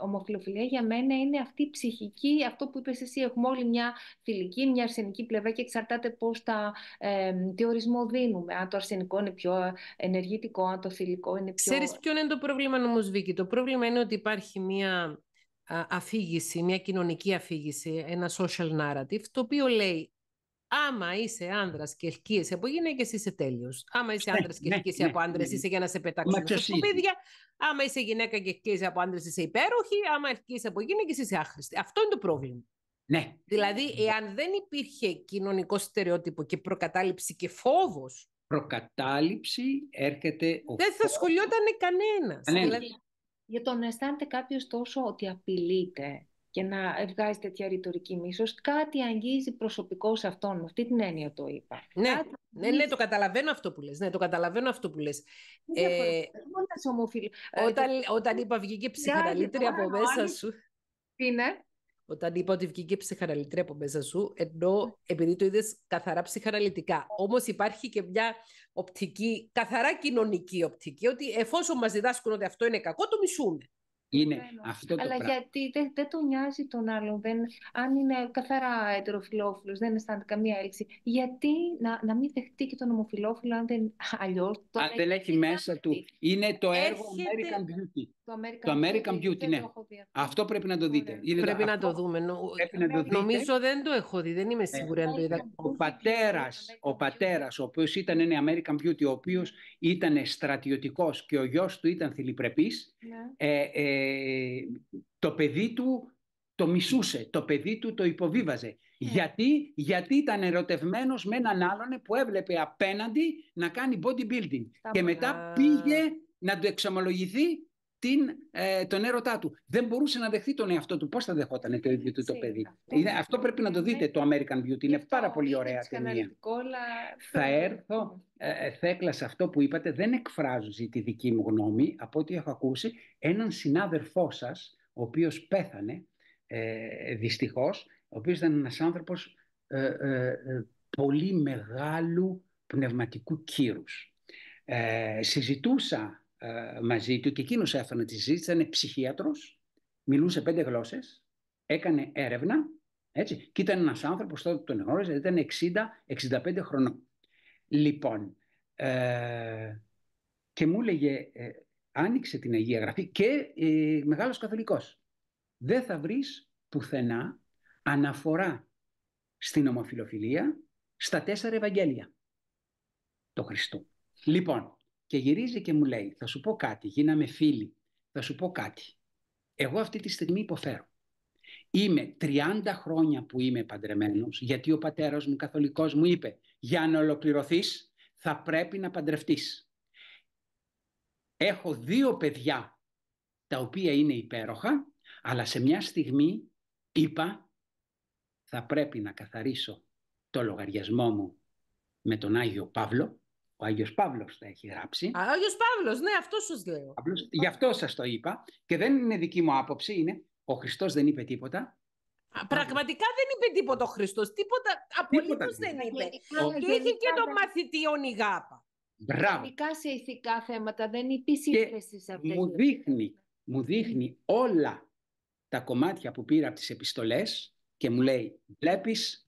ομοφιλοφιλία για μένα είναι αυτή η ψυχική, αυτό που είπες εσύ, έχουμε όλοι μια φιλική, μια αρσενική πλευρά και εξαρτάται πώς τα, ε, τι ορισμό δίνουμε. Αν το αρσενικό είναι πιο ενεργητικό, αν το φιλικό είναι πιο... Ξέρεις ποιο είναι το πρόβλημα όμως Βίκη. Το πρόβλημα είναι ότι υπάρχει μια αφήγηση, μια κοινωνική αφήγηση, ένα social narrative, το οποίο λέει Άμα είσαι άντρα και ελκύεσαι από γυναίκες, είσαι τέλειος. Άμα είσαι ναι, άντρα και ναι, ελκύεσαι ναι, από άντρε, είσαι για να σε πετάξουν στα σκουπίδια. Άμα είσαι γυναίκα και ελκύεσαι από άντρε, είσαι υπέροχη. Άμα ελκύεσαι από γυναίκες, είσαι άχρηστη. Αυτό είναι το πρόβλημα. Ναι. Δηλαδή, εάν δεν υπήρχε κοινωνικό στερεότυπο και προκατάληψη και φόβος. Προκατάληψη έρχεται. Ο δεν θα σχολιόταν κανένα. Δηλαδή για το να αισθάνεται κάποιος τόσο ότι απειλείται και να βγάζει τέτοια ρητορική μίσος. Κάτι αγγίζει προσωπικό σε αυτόν. Με αυτή την έννοια το είπα. Ναι, κάτι... ναι, το καταλαβαίνω αυτό που λες. Ναι, το καταλαβαίνω αυτό που λες. Ναι, ε, ε, όταν, ε, όταν είπα βγήκε ψυχαναλήτρια από λοιπόν μέσα σου. Τι ναι. Όταν είπα ότι βγήκε ψυχαναλήτρια από μέσα σου, ενώ ναι. επειδή το είδες καθαρά ψυχαναλυτικά. Όμως υπάρχει και μια οπτική, καθαρά κοινωνική οπτική, ότι εφόσον μας διδάσκουν ότι αυτό είναι κακό, το μισούμε. Είναι αυτό το Αλλά πράγμα. γιατί δεν, το τον νοιάζει τον άλλον. Δεν, αν είναι καθαρά ετεροφιλόφιλος, δεν αισθάνεται καμία έλξη. Γιατί να, να μην δεχτεί και τον ομοφιλόφιλο, αν δεν αλλιώς. Αν δεν έχει μέσα του. Είναι το Έρχεται... έργο American Beauty. Το American, το American Beauty, Beauty ναι. αυτό πρέπει να το δείτε. πρέπει να το δούμε. Νο... Πρέπει να το δείτε. Νομίζω δεν το έχω δει, δεν είμαι σίγουρη αν το είδα. Ο πατέρα, ο ο οποίος ήταν ένα American Beauty, ο οποίος ναι. ήταν στρατιωτικός και ο γιος του ήταν θηλυπρεπής, ναι. ε, ε το παιδί του το μισούσε, το παιδί του το υποβίβαζε. Ναι. Γιατί, γιατί ήταν ερωτευμένος με έναν άλλον που έβλεπε απέναντι να κάνει bodybuilding. Και μετά πήγε να του εξομολογηθεί την, ε, τον έρωτά του. Δεν μπορούσε να δεχθεί τον εαυτό του. πώς θα δεχόταν το ίδιο το παιδί. Αυτό, αυτό πρέπει να το δείτε, ναι. το American Beauty. Είναι λοιπόν, πάρα πολύ ωραία ταινία. Θα έρθω, ε, ε θα αυτό που είπατε. Δεν εκφράζω τη δική μου γνώμη. Από ό,τι έχω ακούσει, έναν συνάδελφό σας, ο οποίος πέθανε, ε, δυστυχώς, ο οποίος ήταν ένας άνθρωπος ε, ε, ε, πολύ μεγάλου πνευματικού Ε, συζητούσα ε, μαζί του και εκείνος έφτανε τη συζήτηση, ήταν ψυχίατρος, μιλούσε πέντε γλώσσες, έκανε έρευνα έτσι, και ήταν ένας άνθρωπος τότε τον γνώριζε, ήταν 60-65 χρονών. Λοιπόν, ε, και μου έλεγε, ε, άνοιξε την Αγία Γραφή και ε, μεγάλος καθολικός. Δεν θα βρεις πουθενά αναφορά στην ομοφιλοφιλία στα τέσσερα Ευαγγέλια το Χριστού. Λοιπόν, και γυρίζει και μου λέει θα σου πω κάτι, γίναμε φίλοι, θα σου πω κάτι. Εγώ αυτή τη στιγμή υποφέρω. Είμαι 30 χρόνια που είμαι παντρεμένος γιατί ο πατέρας μου καθολικός μου είπε για να ολοκληρωθείς θα πρέπει να παντρευτείς. Έχω δύο παιδιά τα οποία είναι υπέροχα αλλά σε μια στιγμή είπα θα πρέπει να καθαρίσω το λογαριασμό μου με τον Άγιο Παύλο ο Άγιος Παύλος τα έχει γράψει. Α, ο Άγιος Παύλος, ναι, αυτό σας λέω. Παύλος, γι' αυτό σας το είπα και δεν είναι δική μου άποψη, είναι ο Χριστός δεν είπε τίποτα. Α, πραγματικά δεν είπε τίποτα ο Χριστός, τίποτα, απολύτως δεν είπε. Και είχε και τον μαθητή Ονιγάπα. Μπράβο. Ειδικά σε ηθικά θέματα δεν υπήρχε σύγχρηση σε αυτές. Μου δείχνει, μου δείχνει όλα τα κομμάτια που πήρα από τις επιστολές και μου λέει, βλέπεις,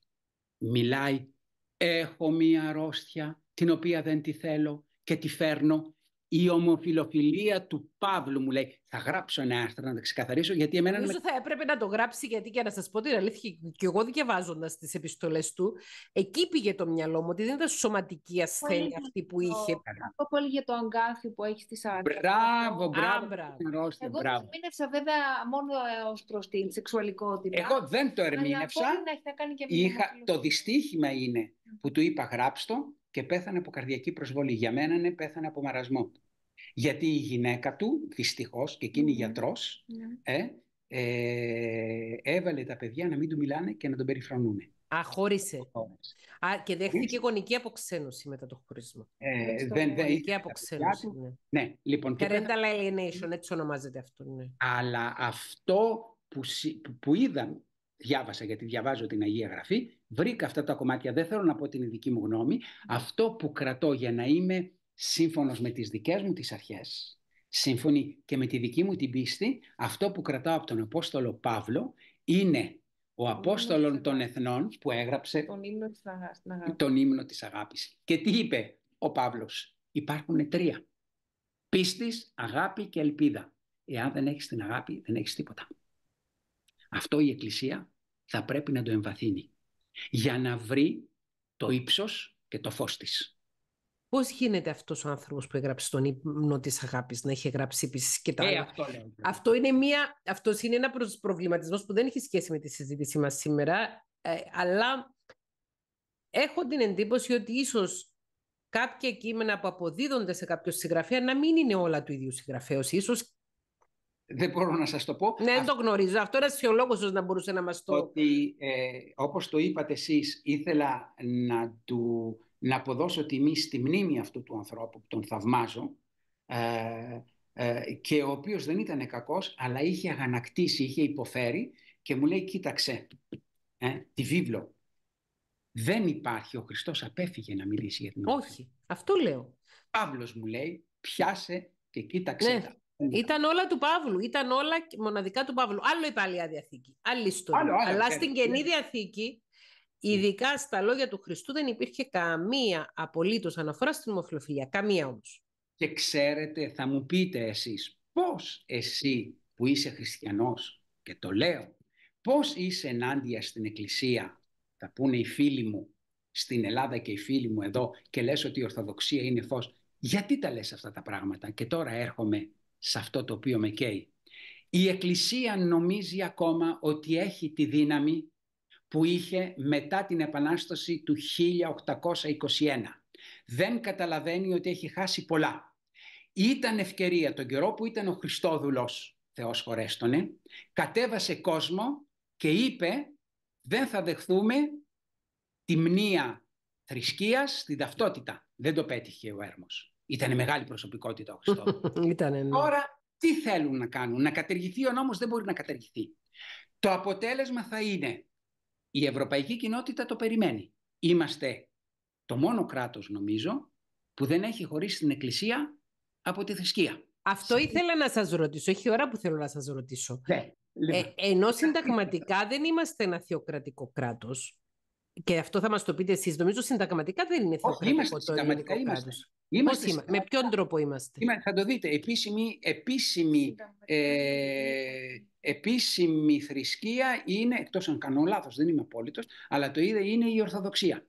μιλάει, έχω μία αρρώστια, την οποία δεν τη θέλω και τη φέρνω. Η ομοφιλοφιλία του Παύλου μου λέει. Θα γράψω ένα άρθρο να τα ξεκαθαρίσω γιατί εμένα. Νομίζω με... θα έπρεπε να το γράψει γιατί και να σας πω την αλήθεια, και εγώ διαβάζοντας τις επιστολές του, εκεί πήγε το μυαλό μου ότι δεν ήταν σωματική ασθένεια αυτή που είχε. Αυτό πολύ για το αγκάθι που έχεις της άντρε. Μπράβο, μπράβο. Άμπρα. Εγώ μπράβο. το ερμήνευσα βέβαια μόνο ως προς την σεξουαλικότητα. Εγώ δεν το ερμήνευσα. Είχα... Το δυστύχημα είναι που του είπα γράψτο και πέθανε από καρδιακή προσβολή. Για μένα ναι, πέθανε από μαρασμό. Γιατί η γυναίκα του, δυστυχώς, και εκείνη mm. Ναι, γιατρός, ναι. ε, ε, έβαλε τα παιδιά να μην του μιλάνε και να τον περιφρονούν. Α, Α, και δέχτηκε γονική αποξένωση μετά το χωρισμό. Ε, δεν Γονική αποξένωση. Ναι. ναι, λοιπόν. Parental alienation, έτσι ονομάζεται αυτό. Ναι. Αλλά αυτό που, που διάβασα γιατί διαβάζω την Αγία Γραφή, βρήκα αυτά τα κομμάτια, δεν θέλω να πω την ειδική μου γνώμη, ναι. αυτό που κρατώ για να είμαι σύμφωνος με τις δικές μου τις αρχές, σύμφωνοι και με τη δική μου την πίστη, αυτό που κρατάω από τον Απόστολο Παύλο είναι ο απόστολων των Εθνών που έγραψε τον ύμνο της, αγάπης. Τον ύμνο της αγάπης. Και τι είπε ο Παύλος. Υπάρχουν τρία. Πίστης, αγάπη και ελπίδα. Εάν δεν έχεις την αγάπη δεν έχεις τίποτα. Αυτό η Εκκλησία θα πρέπει να το εμβαθύνει για να βρει το ύψος και το φως της. Πώς γίνεται αυτός ο άνθρωπος που έγραψε τον ύπνο της αγάπης να έχει γράψει επίσης και τα ε, άλλα. αυτό, είναι, μια, αυτός είναι ένα προβληματισμός που δεν έχει σχέση με τη συζήτησή μας σήμερα, ε, αλλά έχω την εντύπωση ότι ίσως κάποια κείμενα που αποδίδονται σε κάποιο συγγραφέα να μην είναι όλα του ίδιου συγγραφέως. Ίσως δεν μπορώ να σας το πω. Ναι, δεν το γνωρίζω. Αυτό είναι αισιολόγος να μπορούσε να μας το... Ότι, ε, όπως το είπατε εσείς, ήθελα να, του, να αποδώσω τιμή στη μνήμη αυτού του ανθρώπου που τον θαυμάζω ε, ε, και ο οποίος δεν ήταν κακός, αλλά είχε αγανακτήσει, είχε υποφέρει και μου λέει, κοίταξε, ε, τη βίβλο. Δεν υπάρχει, ο Χριστός απέφυγε να μιλήσει για την Όχι, αυτό λέω. Παύλος μου λέει, πιάσε και κοίταξε ναι. τα ήταν όλα του Παύλου. Ήταν όλα μοναδικά του Παύλου. Άλλο η Παλιά Διαθήκη. Άλλη ιστορία. Άλλο, άλλο, Αλλά στην Καινή Διαθήκη, ναι. ειδικά στα λόγια του Χριστού, δεν υπήρχε καμία απολύτως αναφορά στην ομοφιλοφιλία. Καμία όμως. Και ξέρετε, θα μου πείτε εσείς, πώς εσύ που είσαι χριστιανός, και το λέω, πώς είσαι ενάντια στην Εκκλησία, θα πούνε οι φίλοι μου στην Ελλάδα και οι φίλοι μου εδώ και λες ότι η Ορθοδοξία είναι φως. Γιατί τα λες αυτά τα πράγματα και τώρα έρχομαι σε αυτό το οποίο με καίει. Η Εκκλησία νομίζει ακόμα ότι έχει τη δύναμη που είχε μετά την Επανάσταση του 1821. Δεν καταλαβαίνει ότι έχει χάσει πολλά. Ήταν ευκαιρία τον καιρό που ήταν ο Χριστόδουλος, Θεός χωρέστονε, κατέβασε κόσμο και είπε δεν θα δεχθούμε τη μνήα θρησκείας στην ταυτότητα. Δεν το πέτυχε ο Έρμος. Ήταν μεγάλη προσωπικότητα ο Ήταν ναι. Τώρα τι θέλουν να κάνουν. Να κατεργηθεί ο νόμος δεν μπορεί να κατεργηθεί. Το αποτέλεσμα θα είναι η ευρωπαϊκή κοινότητα το περιμένει. Είμαστε το μόνο κράτος νομίζω που δεν έχει χωρίσει την εκκλησία από τη θρησκεία. Αυτό Σε... ήθελα να σας ρωτήσω. Έχει ώρα που θέλω να σας ρωτήσω. Ναι, λοιπόν. ε, ενώ συνταγματικά δεν είμαστε ένα θεοκρατικό κράτος και αυτό θα μας το πείτε εσείς. Νομίζω συνταγματικά δεν είναι θεοκρατικό Όχι, είμαστε, το συνταγματικά είμαστε. με ποιον τρόπο είμαστε. είμαστε. Θα το δείτε. Επίσημη, επίσημη, ε, επίσημη θρησκεία είναι, εκτός αν κάνω λάθος, δεν είμαι απόλυτος, αλλά το είδε είναι η Ορθοδοξία.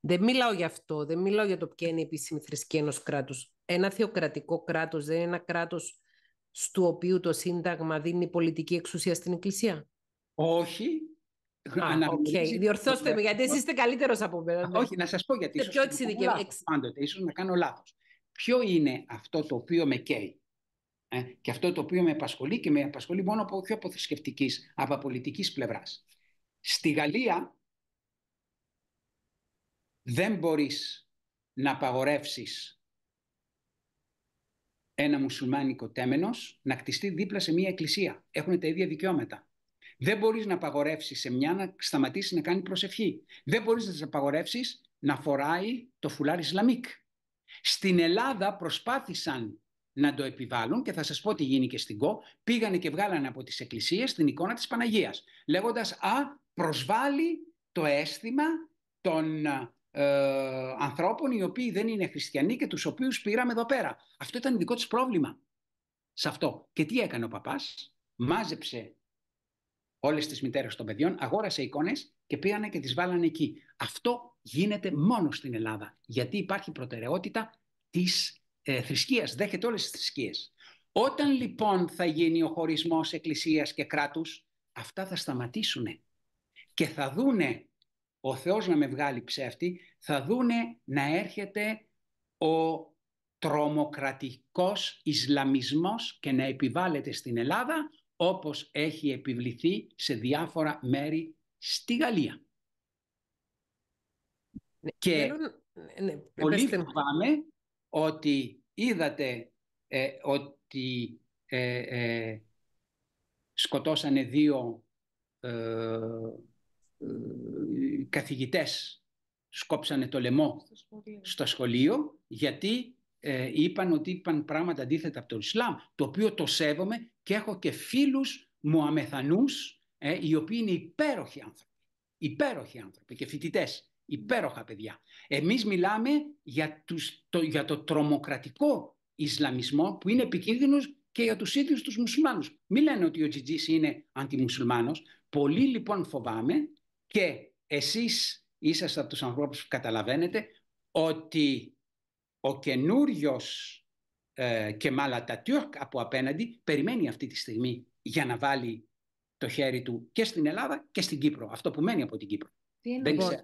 Δεν μιλάω για αυτό, δεν μιλάω για το ποια είναι η επίσημη θρησκεία ενός κράτους. Ένα θεοκρατικό κράτος, δεν είναι ένα κράτος στο οποίο το Σύνταγμα δίνει πολιτική εξουσία στην Εκκλησία. Όχι, okay. Διορθώστε με, γιατί εσεί είστε καλύτερος από μένα. Ναι. Όχι, να σας πω γιατί. Ίσως πιο εξειδικευμένο. Πάντοτε, ίσως να κάνω λάθος. Ποιο είναι αυτό το οποίο με καίει. Ε, και αυτό το οποίο με απασχολεί και με απασχολεί μόνο από πιο από από πολιτικής πλευράς. Στη Γαλλία δεν μπορείς να απαγορεύσεις ένα μουσουλμάνικο τέμενος να κτιστεί δίπλα σε μια εκκλησία. Έχουν τα ίδια δικαιώματα. Δεν μπορείς να απαγορεύσεις σε μια να σταματήσει να κάνει προσευχή. Δεν μπορείς να τη απαγορεύσεις να φοράει το φουλάρι Ισλαμίκ. Στην Ελλάδα προσπάθησαν να το επιβάλλουν και θα σας πω τι γίνει και στην ΚΟ, πήγανε και βγάλανε από τις εκκλησίες την εικόνα της Παναγίας. Λέγοντας, «Α, προσβάλλει το αίσθημα των ε, ανθρώπων οι οποίοι δεν είναι χριστιανοί και τους οποίους πήραμε εδώ πέρα». Αυτό ήταν δικό τη πρόβλημα σε αυτό. Και τι έκανε ο παπάς, μάζεψε όλες τις μητέρες των παιδιών, αγόρασε εικόνες και πήγανε και τις βάλανε εκεί. Αυτό γίνεται μόνο στην Ελλάδα. Γιατί υπάρχει προτεραιότητα της ε, θρησκείας. Δέχεται όλες τις θρησκείες. Όταν λοιπόν θα γίνει ο χωρισμός εκκλησίας και κράτους, αυτά θα σταματήσουν. Και θα δούνε, ο Θεός να με βγάλει ψεύτη, θα δούνε να έρχεται ο τρομοκρατικός Ισλαμισμός και να επιβάλλεται στην Ελλάδα όπως έχει επιβληθεί σε διάφορα μέρη στη Γαλλία. Ναι, και ναι, ναι, πολύ φοβάμαι ότι είδατε ε, ότι ε, ε, σκοτώσανε δύο ε, ε, καθηγητές σκόψανε το λαιμό στο σχολείο γιατί ε, είπαν ότι είπαν πράγματα αντίθετα από το Ισλάμ, το οποίο το σέβομαι και έχω και φίλους μου αμεθανούς, ε, οι οποίοι είναι υπέροχοι άνθρωποι. Υπέροχοι άνθρωποι και φοιτητές. Υπέροχα παιδιά. Εμείς μιλάμε για, τους, το, για το τρομοκρατικό Ισλαμισμό που είναι επικίνδυνος και για τους ίδιους τους μουσουλμάνους. Μην λένε ότι ο Τζιτζής είναι αντιμουσουλμάνος. Πολύ λοιπόν φοβάμαι και εσείς είσαστε από τους ανθρώπους που καταλαβαίνετε ότι ο καινούριος ε, και τα Τούρκ από απέναντι περιμένει αυτή τη στιγμή για να βάλει το χέρι του και στην Ελλάδα και στην Κύπρο. Αυτό που μένει από την Κύπρο.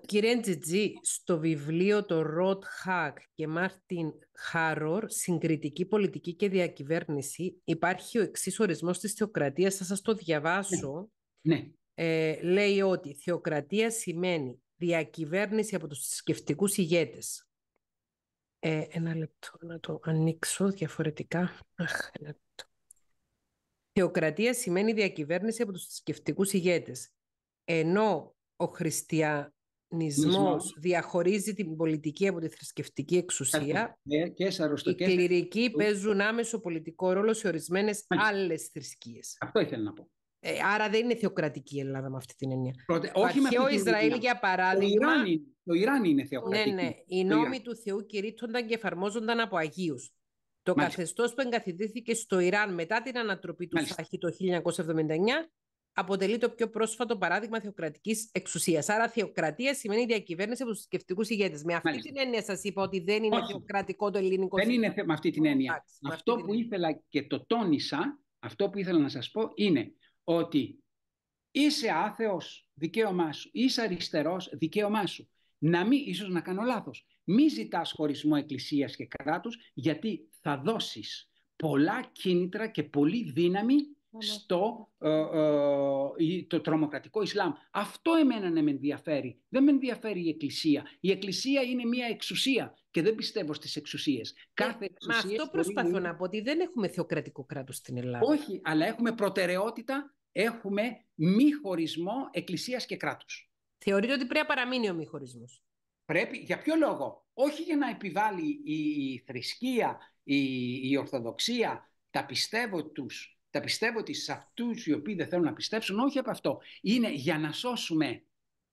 κύριε Τζιτζή, στο βιβλίο το Ροτ Χακ και Μάρτιν Χάρορ, Συγκριτική Πολιτική και Διακυβέρνηση, υπάρχει ο εξής ορισμός της θεοκρατίας. Θα σας το διαβάσω. Ναι. Ναι. Ε, λέει ότι θεοκρατία σημαίνει διακυβέρνηση από τους θρησκευτικούς ηγέτες, ε, ένα λεπτό να το ανοίξω διαφορετικά. Αχ, ένα Θεοκρατία σημαίνει διακυβέρνηση από τους θρησκευτικούς ηγέτες. Ενώ ο χριστιανισμός διαχωρίζει την πολιτική από τη θρησκευτική εξουσία, ναι, και οι κληρικοί παίζουν άμεσο πολιτικό ρόλο σε ορισμένες άλλες θρησκείες. Αυτό ήθελα να πω. Ε, άρα δεν είναι θεοκρατική η Ελλάδα με αυτή την έννοια. Πρώτε, όχι με Ισραήλ, για παράδειγμα, το Ιράν είναι θεοκρατικό. Ναι, ναι. Οι νόμοι του Θεού κηρύττονταν και εφαρμόζονταν από Αγίους. Το καθεστώς που εγκαθιδρύθηκε στο Ιράν μετά την ανατροπή του Σάχη το 1979 αποτελεί το πιο πρόσφατο παράδειγμα θεοκρατικής εξουσίας. Άρα, θεοκρατία σημαίνει διακυβέρνηση από τους θρησκευτικούς ηγέτες. Με αυτή την έννοια σας είπα ότι δεν είναι Όχι. θεοκρατικό το ελληνικό Δεν είναι με αυτή την έννοια. αυτό που ήθελα και το τόνισα, αυτό που ήθελα να σας πω είναι ότι είσαι άθεος, δικαίωμά σου. Είσαι αριστερός, δικαίωμά σου να μην, ίσως να κάνω λάθος, μη ζητάς χωρισμό εκκλησίας και κράτους, γιατί θα δώσεις πολλά κίνητρα και πολλή δύναμη στο ε, ε, το τρομοκρατικό Ισλάμ. Αυτό εμένα να με ενδιαφέρει. Δεν με ενδιαφέρει η Εκκλησία. Η Εκκλησία είναι μια εξουσία και δεν πιστεύω στις εξουσίες. Ε, Κάθε μα αυτό προσπαθώ να πω ότι δεν έχουμε θεοκρατικό κράτος στην Ελλάδα. Όχι, αλλά έχουμε προτεραιότητα, έχουμε μη χωρισμό εκκλησίας και κράτους. Θεωρείτε ότι πρέπει να παραμείνει ο μη Πρέπει. Για ποιο λόγο. Όχι για να επιβάλλει η θρησκεία, η, ορθοδοξία, τα πιστεύω τους, τα πιστεύω τις σε αυτούς οι οποίοι δεν θέλουν να πιστέψουν. Όχι από αυτό. Είναι για να σώσουμε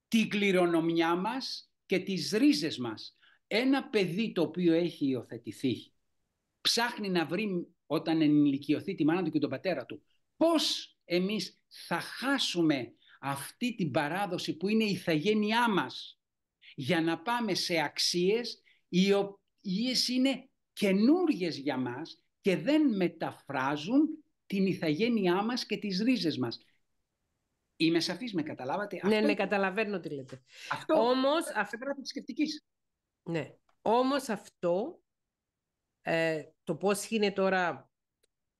την κληρονομιά μας και τις ρίζες μας. Ένα παιδί το οποίο έχει υιοθετηθεί ψάχνει να βρει όταν ενηλικιωθεί τη μάνα του και τον πατέρα του. Πώς εμείς θα χάσουμε αυτή την παράδοση που είναι η ηθαγένειά μας για να πάμε σε αξίες οι οποίες είναι καινούργιες για μας και δεν μεταφράζουν την ηθαγένειά μας και τις ρίζες μας. Είμαι σαφής, με καταλάβατε. Ναι, αυτό... ναι, καταλαβαίνω τι λέτε. Αυτό Όμως, είναι να είναι Ναι. Όμως αυτό, ε, το πώς είναι τώρα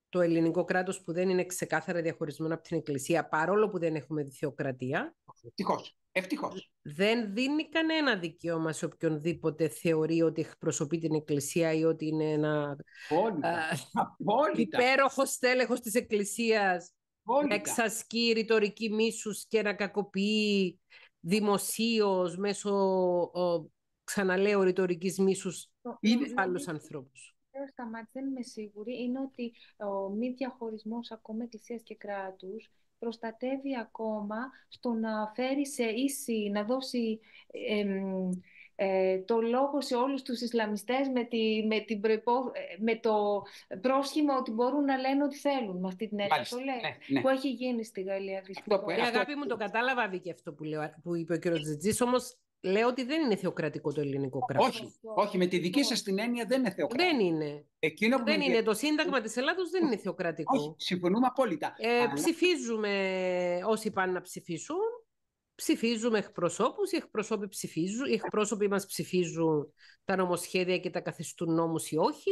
το ελληνικό κράτος που δεν είναι ξεκάθαρα διαχωρισμένο από την Εκκλησία, παρόλο που δεν έχουμε θεοκρατία. Ευτυχώς. Ευτυχώς. Δεν δίνει κανένα δικαίωμα σε οποιονδήποτε θεωρεί ότι εκπροσωπεί την Εκκλησία ή ότι είναι ένα Απόλυτα. Ε, υπέροχο στέλεχος της Εκκλησίας να εξασκεί ρητορική μίσους και να κακοποιεί δημοσίως μέσω, ξαναλέω, ρητορικής μίσους είναι... άλλους ανθρώπους τελευταίο μάτια, δεν είμαι σίγουρη, είναι ότι ο μη διαχωρισμός ακόμα εκκλησίας και κράτους προστατεύει ακόμα στο να φέρει σε ίση, να δώσει ε, το λόγο σε όλους τους Ισλαμιστές με, τη, με, την ε, με το πρόσχημα ότι μπορούν να λένε ό,τι θέλουν με αυτή την έννοια ναι, ναι. που έχει γίνει στη Γαλλία. αγάπη μου, το κατάλαβα δίκαιο αυτό που, που είπε ο κ. Τζιτζής, όμως Λέω ότι δεν είναι θεοκρατικό το ελληνικό κράτος. Όχι, όχι, με τη δική σας την έννοια δεν είναι θεοκρατικό. Δεν είναι. Εκείνο που δεν είναι. Το Σύνταγμα της Ελλάδος δεν είναι θεοκρατικό. Όχι, συμφωνούμε απόλυτα. Ε, Ψηφίζουμε όσοι πάνε να ψηφίσουν. Ψηφίζουμε εκπροσώπους. Οι εκπροσώποι, ψηφίζουν, οι εκπρόσωποι μας ψηφίζουν τα νομοσχέδια και τα καθιστούν νόμους ή όχι.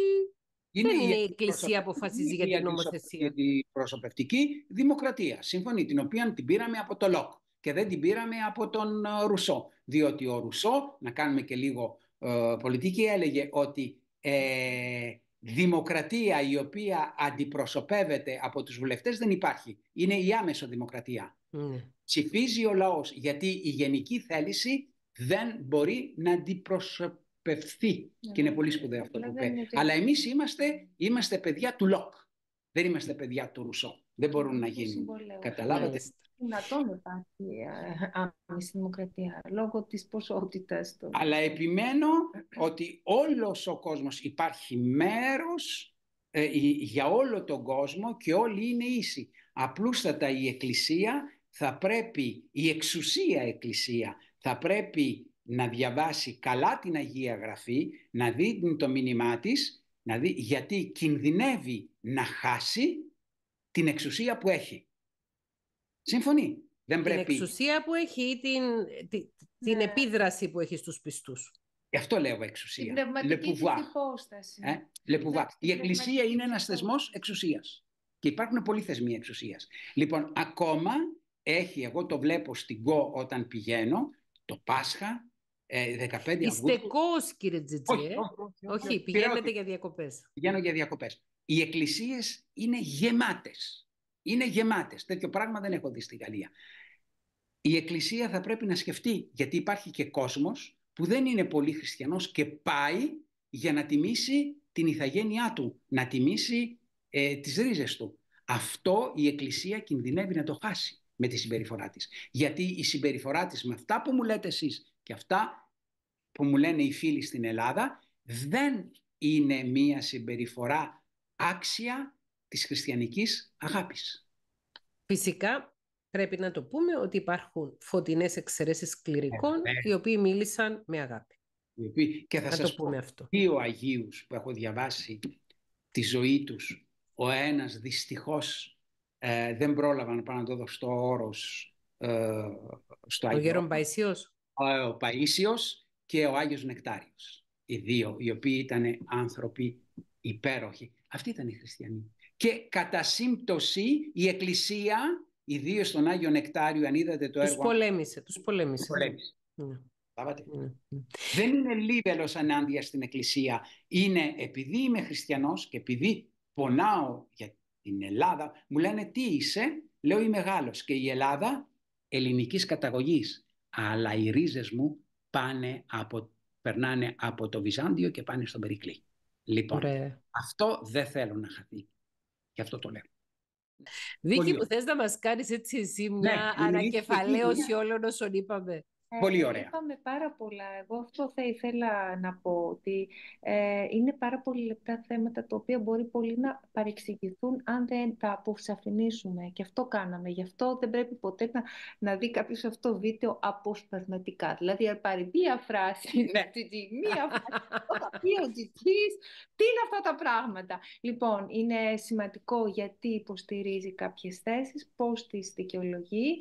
Είναι δεν είναι η Εκκλησία που αποφασίζει για την νομοθεσία. Είναι η αντιπροσωπευτική δημοκρατία. Σύμφωνη την οποία την πήραμε από το ΛΟΚ και δεν την πήραμε από τον ε, Ρουσό. Διότι ο Ρουσό, να κάνουμε και λίγο ε, πολιτική, έλεγε ότι ε, δημοκρατία η οποία αντιπροσωπεύεται από τους βουλευτές δεν υπάρχει. Είναι η άμεσο δημοκρατία. Mm. Ψηφίζει ο λαός γιατί η γενική θέληση δεν μπορεί να αντιπροσωπευθεί. Ναι, και είναι ναι, πολύ σπουδαίο αυτό που είπε. Αλλά εμείς είμαστε, είμαστε παιδιά του ΛΟΚ. Δεν είμαστε παιδιά του Ρουσό. Δεν μπορούν να γίνουν. Καταλάβατε δυνατόν υπάρχει ε, άμεση δημοκρατία λόγω της ποσότητας του. Αλλά επιμένω ότι όλος ο κόσμος υπάρχει μέρος ε, για όλο τον κόσμο και όλοι είναι ίσοι. Απλούστατα η Εκκλησία θα πρέπει, η εξουσία Εκκλησία θα πρέπει να διαβάσει καλά την Αγία Γραφή, να δει το μήνυμά της, γιατί κινδυνεύει να χάσει την εξουσία που έχει. Συμφωνεί. Δεν την εξουσία που έχει την, την, ναι. επίδραση που έχει στους πιστούς. Γι' αυτό λέω εξουσία. Την πνευματική Λεπουβά. Ε, Η Εκκλησία είναι ένας θεσμός εξουσίας. Και υπάρχουν πολλοί θεσμοί εξουσίας. Λοιπόν, ακόμα έχει, εγώ το βλέπω στην ΚΟ όταν πηγαίνω, το Πάσχα, 15 ε, Αυγούστου. Είστε ΚΟ, κύριε Τζιτζέ. Όχι, πηγαίνετε για διακοπές. Πηγαίνω για διακοπές. Οι εκκλησίες είναι γεμάτες. Είναι γεμάτες. Τέτοιο πράγμα δεν έχω δει στη Γαλλία. Η Εκκλησία θα πρέπει να σκεφτεί, γιατί υπάρχει και κόσμος που δεν είναι πολύ χριστιανός και πάει για να τιμήσει την ηθαγένειά του, να τιμήσει ε, τις ρίζες του. Αυτό η Εκκλησία κινδυνεύει να το χάσει με τη συμπεριφορά της. Γιατί η συμπεριφορά της με αυτά που μου λέτε εσείς και αυτά που μου λένε οι φίλοι στην Ελλάδα δεν είναι μία συμπεριφορά άξια της χριστιανικής αγάπης. Φυσικά πρέπει να το πούμε ότι υπάρχουν φωτεινές εξαιρέσεις κληρικών ε, ναι. οι οποίοι μίλησαν με αγάπη. Και θα, θα σας πούμε πω αυτό. δύο Αγίους που έχω διαβάσει τη ζωή τους. Ο ένας δυστυχώς ε, δεν πρόλαβα να πάω να το δω στο όρος ε, στο Ο Γέρον Παΐσιος. Ο, ο Παΐσιος και ο Άγιος Νεκτάριος. Οι δύο, οι οποίοι ήταν άνθρωποι υπέροχοι. Αυτοί ήταν οι χριστιανοί και κατά σύμπτωση η Εκκλησία, ιδίως στον Άγιο Νεκτάριο, αν είδατε το έργο... Τους πολέμησε, τους πολέμησε. Ναι. Ναι, ναι. Δεν είναι λίγο ανάντια στην Εκκλησία. Είναι επειδή είμαι χριστιανός και επειδή πονάω για την Ελλάδα, μου λένε τι είσαι, λέω είμαι μεγάλο. και η Ελλάδα ελληνικής καταγωγής. Αλλά οι ρίζες μου πάνε από, περνάνε από το Βυζάντιο και πάνε στον Περικλή. Λοιπόν, αυτό δεν θέλω να χαθεί. Γι' αυτό το λέω. Δίκη μου, θες να μας κάνεις έτσι εσύ ναι, μια ναι, ανακεφαλαίωση όλων όσων είπαμε. Ε, πολύ ωραία. Είπαμε πάρα πολλά. Εγώ αυτό θα ήθελα να πω ότι ε, είναι πάρα πολύ λεπτά θέματα τα οποία μπορεί πολύ να παρεξηγηθούν αν δεν τα αποσαφηνίσουμε. Και αυτό κάναμε. Γι' αυτό δεν πρέπει ποτέ να, να δει κάποιος αυτό βίντεο αποσπασματικά. Δηλαδή, αν πάρει μία φράση, ναι. μία φράση, το πει τι είναι αυτά τα πράγματα. Λοιπόν, είναι σημαντικό γιατί υποστηρίζει κάποιες θέσεις, πώς τις δικαιολογεί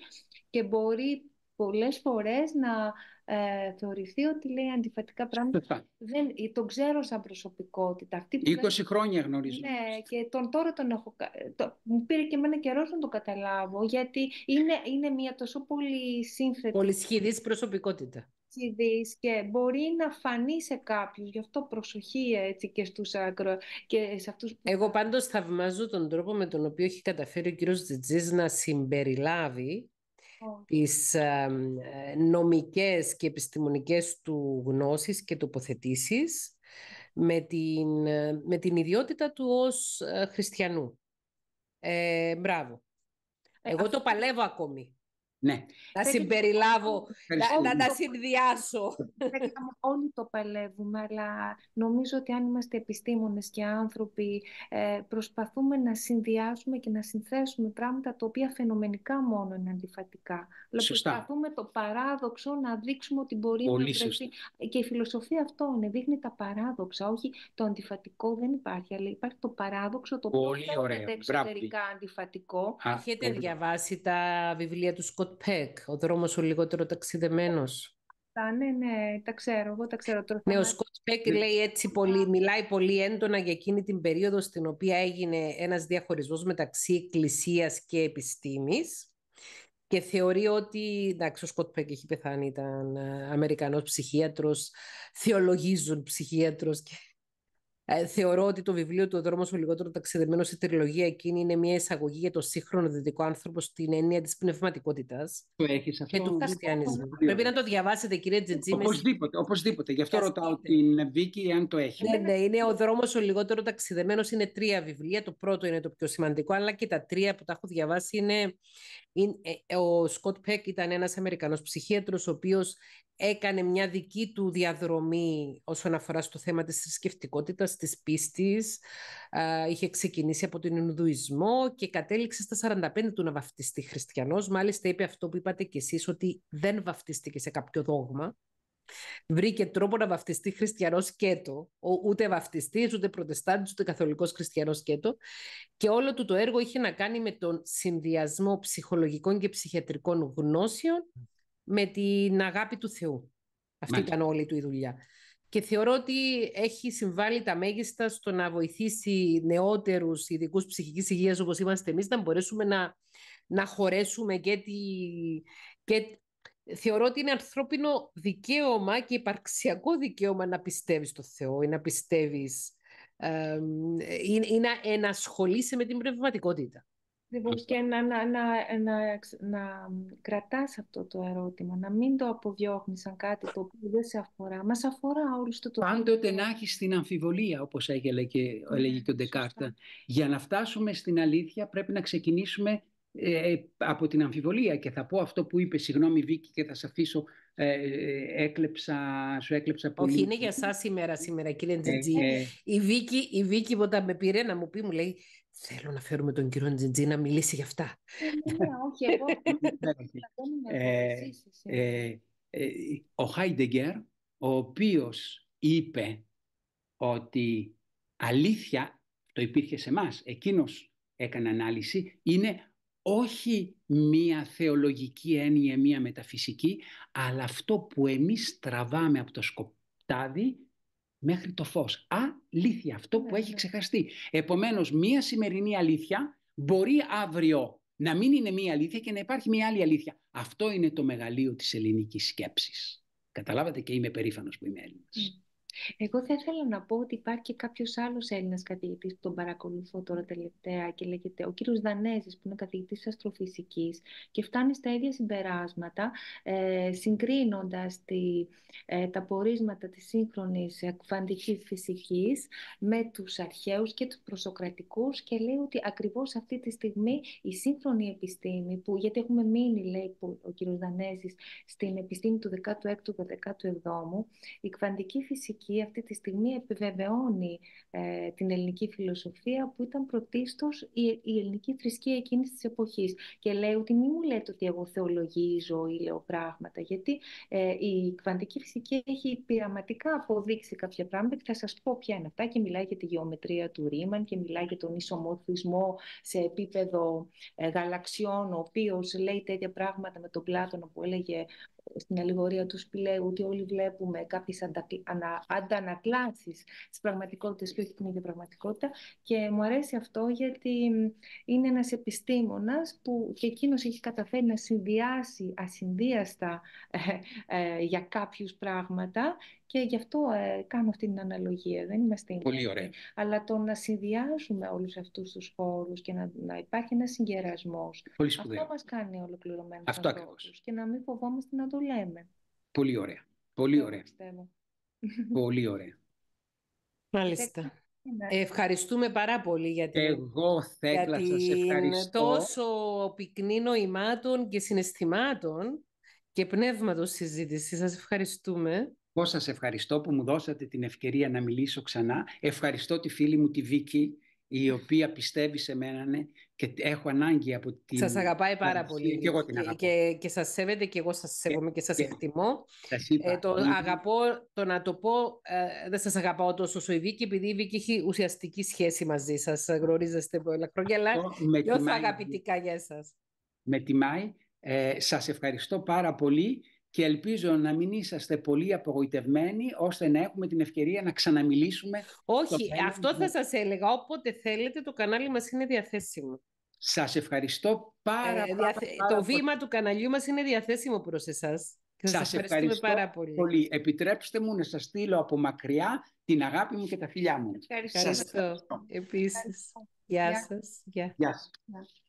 και μπορεί πολλές φορές να ε, θεωρηθεί ότι λέει αντιφατικά πράγματα. Δεν, τον ξέρω σαν προσωπικότητα. 20 χρόνια γνωρίζω. Ναι, και τον τώρα τον έχω... Ε, το, μου πήρε και εμένα καιρός να τον καταλάβω, γιατί είναι, είναι μια τόσο πολύ σύνθετη... Πολυσχηδής προσωπικότητα. Σχηδής και μπορεί να φανεί σε κάποιους, γι' αυτό προσοχή έτσι και στους ακρο... και σε αυτούς Εγώ πάντως θαυμάζω τον τρόπο με τον οποίο έχει καταφέρει ο κύριος Τζιτζής να συμπεριλάβει τις ε, νομικές και επιστημονικές του γνώσεις και τοποθετήσεις με την, ε, με την ιδιότητα του ως ε, χριστιανού. Ε, μπράβο. Εγώ το παλεύω ακόμη. Ναι. Να συμπεριλάβω, να, να, να συνδυάσω. Όλοι το παλεύουμε, αλλά νομίζω ότι αν είμαστε επιστήμονες και άνθρωποι, ε, προσπαθούμε να συνδυάσουμε και να συνθέσουμε πράγματα τα οποία φαινομενικά μόνο είναι αντιφατικά. Αλλά προσπαθούμε το παράδοξο να δείξουμε ότι μπορεί να βρεθεί. Και η φιλοσοφία αυτό είναι, δείχνει τα παράδοξα, όχι το αντιφατικό δεν υπάρχει, αλλά υπάρχει το παράδοξο, το οποίο είναι εξωτερικά αντιφατικό. Έχετε διαβάσει τα βιβλία του Σκοτ ο δρόμος ο λιγότερο ταξιδεμένος. ναι, ναι, τα ξέρω, εγώ ξέρω. Ναι, ο Σκοτ Πέκ λέει έτσι πολύ, μιλάει πολύ έντονα για εκείνη την περίοδο στην οποία έγινε ένας διαχωρισμός μεταξύ εκκλησίας και επιστήμης. Και θεωρεί ότι, εντάξει, ο Σκοτ Πέκ έχει πεθάνει, ήταν ε, Αμερικανός ψυχίατρος, θεολογίζουν ψυχίατρος και ε, θεωρώ ότι το βιβλίο του «Ο δρόμος δρόμο ο λιγοτερο ταξιδεμένο η τριλογία εκείνη είναι μια εισαγωγή για το σύγχρονο δυτικό άνθρωπο στην έννοια της πνευματικότητας. το και του χριστιανισμού. Πρέπει να το διαβάσετε κύριε Τζετζή. Οπωσδήποτε, οπωσδήποτε. Γι' αυτό ρωτάω την Βίκη αν το έχει. Ναι, ναι, είναι «Ο δρόμος ο δρόμο ο ταξιδεμένος» ταξιδεμένο. ειναι τρία βιβλία. Το πρώτο είναι το πιο σημαντικό, αλλά και τα τρία που τα έχω διαβάσει είναι... Ε, ε, ο Σκοτ Πέκ ήταν ένας Αμερικανός ψυχίατρος, ο οποίος έκανε μια δική του διαδρομή όσον αφορά στο θέμα της θρησκευτικότητας της πίστης. Είχε ξεκινήσει από τον Ινδουισμό και κατέληξε στα 45 του να βαφτιστεί χριστιανός. Μάλιστα είπε αυτό που είπατε κι εσείς, ότι δεν βαφτίστηκε σε κάποιο δόγμα. Βρήκε τρόπο να βαφτιστεί χριστιανός σκέτο. Ούτε βαφτιστής, ούτε προτεστάντης, ούτε καθολικός χριστιανός σκέτο. Και όλο του το έργο είχε να κάνει με τον συνδυασμό ψυχολογικών και ψυχιατρικών γνώσεων με την αγάπη του Θεού. Αυτή Μάλιστα. ήταν όλη του η δουλειά και θεωρώ ότι έχει συμβάλει τα μέγιστα στο να βοηθήσει νεότερους ειδικούς ψυχικής υγείας όπως είμαστε εμείς να μπορέσουμε να, να χωρέσουμε και, τη, θεωρώ ότι είναι ανθρώπινο δικαίωμα και υπαρξιακό δικαίωμα να πιστεύεις στο Θεό ή να πιστεύεις ή να ενασχολείσαι με την πνευματικότητα. Και να, να, να, να, να κρατάς αυτό το ερώτημα, να μην το αποδιώχνεις σαν κάτι το οποίο δεν σε αφορά. Μας αφορά όλους το τοπίο. Πάντοτε να έχεις την αμφιβολία, όπως έλεγε και, ναι, έλεγε και ο Ντεκάρτα. Για να φτάσουμε στην αλήθεια πρέπει να ξεκινήσουμε ε, ε, από την αμφιβολία και θα πω αυτό που είπες, συγγνώμη Βίκη και θα σε αφήσω, ε, έκλεψα, σου έκλεψα πολύ. Όχι, είναι για εσά σήμερα, σήμερα κύριε Ε, Ε, η, Βίκη, η Βίκη όταν με πήρε να μου πει, μου λέει, Θέλω να φέρουμε τον κύριο Τζιντζή να μιλήσει γι' αυτά. Ε, ναι, όχι, εγώ. Ε, ε, ο Χάιντεγκερ, ο οποίος είπε ότι αλήθεια, το υπήρχε σε μας, εκείνος έκανε ανάλυση, είναι όχι μία θεολογική έννοια, μία μεταφυσική, αλλά αυτό που εμείς τραβάμε από το σκοπτάδι μέχρι το φως. Αλήθεια, αυτό που έχει ξεχαστεί. Επομένως, μία σημερινή αλήθεια μπορεί αύριο να μην είναι μία αλήθεια και να υπάρχει μία άλλη αλήθεια. Αυτό είναι το μεγαλείο της ελληνικής σκέψης. Καταλάβατε και είμαι περήφανος που είμαι Έλληνας. Εγώ θα ήθελα να πω ότι υπάρχει και κάποιος άλλος Έλληνας καθηγητής που τον παρακολουθώ τώρα τελευταία και λέγεται ο κύριος Δανέζης που είναι καθηγητή αστροφυσικής και φτάνει στα ίδια συμπεράσματα ε, συγκρίνοντας ε, τα πορίσματα της σύγχρονης κουβαντική φυσικής με τους αρχαίους και τους προσοκρατικούς και λέει ότι ακριβώς αυτή τη στιγμή η σύγχρονη επιστήμη που γιατί έχουμε μείνει λέει ο κύριος Δανέζης στην επιστήμη του 16ου και 17ου η κβαντική φυσική και αυτή τη στιγμή επιβεβαιώνει ε, την ελληνική φιλοσοφία που ήταν πρωτίστως η, ελληνική θρησκεία εκείνης της εποχής. Και λέει ότι μην μου λέτε ότι εγώ θεολογίζω ή λέω πράγματα, γιατί ε, η κβαντική φυσική έχει πειραματικά αποδείξει κάποια πράγματα και θα σας πω ποια είναι αυτά και μιλάει για τη γεωμετρία του Ρήμαν και μιλάει για τον ισομορφισμό σε επίπεδο ε, γαλαξιών, ο οποίος λέει τέτοια πράγματα με τον Πλάτωνα που έλεγε στην αλληγορία του Σπηλαίου ότι όλοι βλέπουμε κάποιες αντανακλάσεις της πραγματικότητας και όχι την ίδια πραγματικότητα και μου αρέσει αυτό γιατί είναι ένας επιστήμονας που και εκείνος έχει καταφέρει να συνδυάσει ασυνδύαστα ε, ε, για κάποιους πράγματα και γι' αυτό ε, κάνω αυτή την αναλογία. Δεν είμαστε Πολύ ωραία. Αλλά το να συνδυάζουμε όλους αυτούς τους χώρους και να, να υπάρχει ένας συγκερασμό. Αυτό μας κάνει ολοκληρωμένους Και να μην φοβόμαστε να το λέμε. Πολύ ωραία. Πολύ ωραία. Πολύ ωραία. Μάλιστα. Ναι. Ευχαριστούμε πάρα πολύ για την, Εγώ θα για σα Σας ευχαριστώ. τόσο πυκνή νοημάτων και συναισθημάτων και πνεύματος συζήτησης. σας ευχαριστούμε. Εγώ σας ευχαριστώ που μου δώσατε την ευκαιρία να μιλήσω ξανά. Ευχαριστώ τη φίλη μου τη Βίκη, η οποία πιστεύει σε μένα ναι, και έχω ανάγκη από την... Σας αγαπάει πάρα πολύ και, εγώ την αγαπώ. και, και σας σέβεται και εγώ σας σέβομαι και σας εκτιμώ. Σας είπα. Ε, το αγαπώ, το να το πω, ε, δεν σας αγαπάω τόσο όσο η Βίκη, επειδή η Βίκη έχει ουσιαστική σχέση μαζί Σας γνωρίζεστε πολλά χρόνια, αλλά νιώθω αγαπητικά για εσάς. Με τιμάει. Ε, σας ευχαριστώ πάρα πολύ και ελπίζω να μην είσαστε πολύ απογοητευμένοι ώστε να έχουμε την ευκαιρία να ξαναμιλήσουμε. Όχι, αυτό θα σας έλεγα. Όποτε θέλετε το κανάλι μας είναι διαθέσιμο. Σας ευχαριστώ πάρα, ε, Το βήμα του καναλιού μας είναι διαθέσιμο προς εσάς. σας, σας ευχαριστώ πάρα πολύ. πολύ. Επιτρέψτε μου να σας στείλω από μακριά την αγάπη μου και τα φιλιά μου. Ευχαριστώ. Επίσης. Γεια, Γεια σας. Γεια. Γεια. Γεια.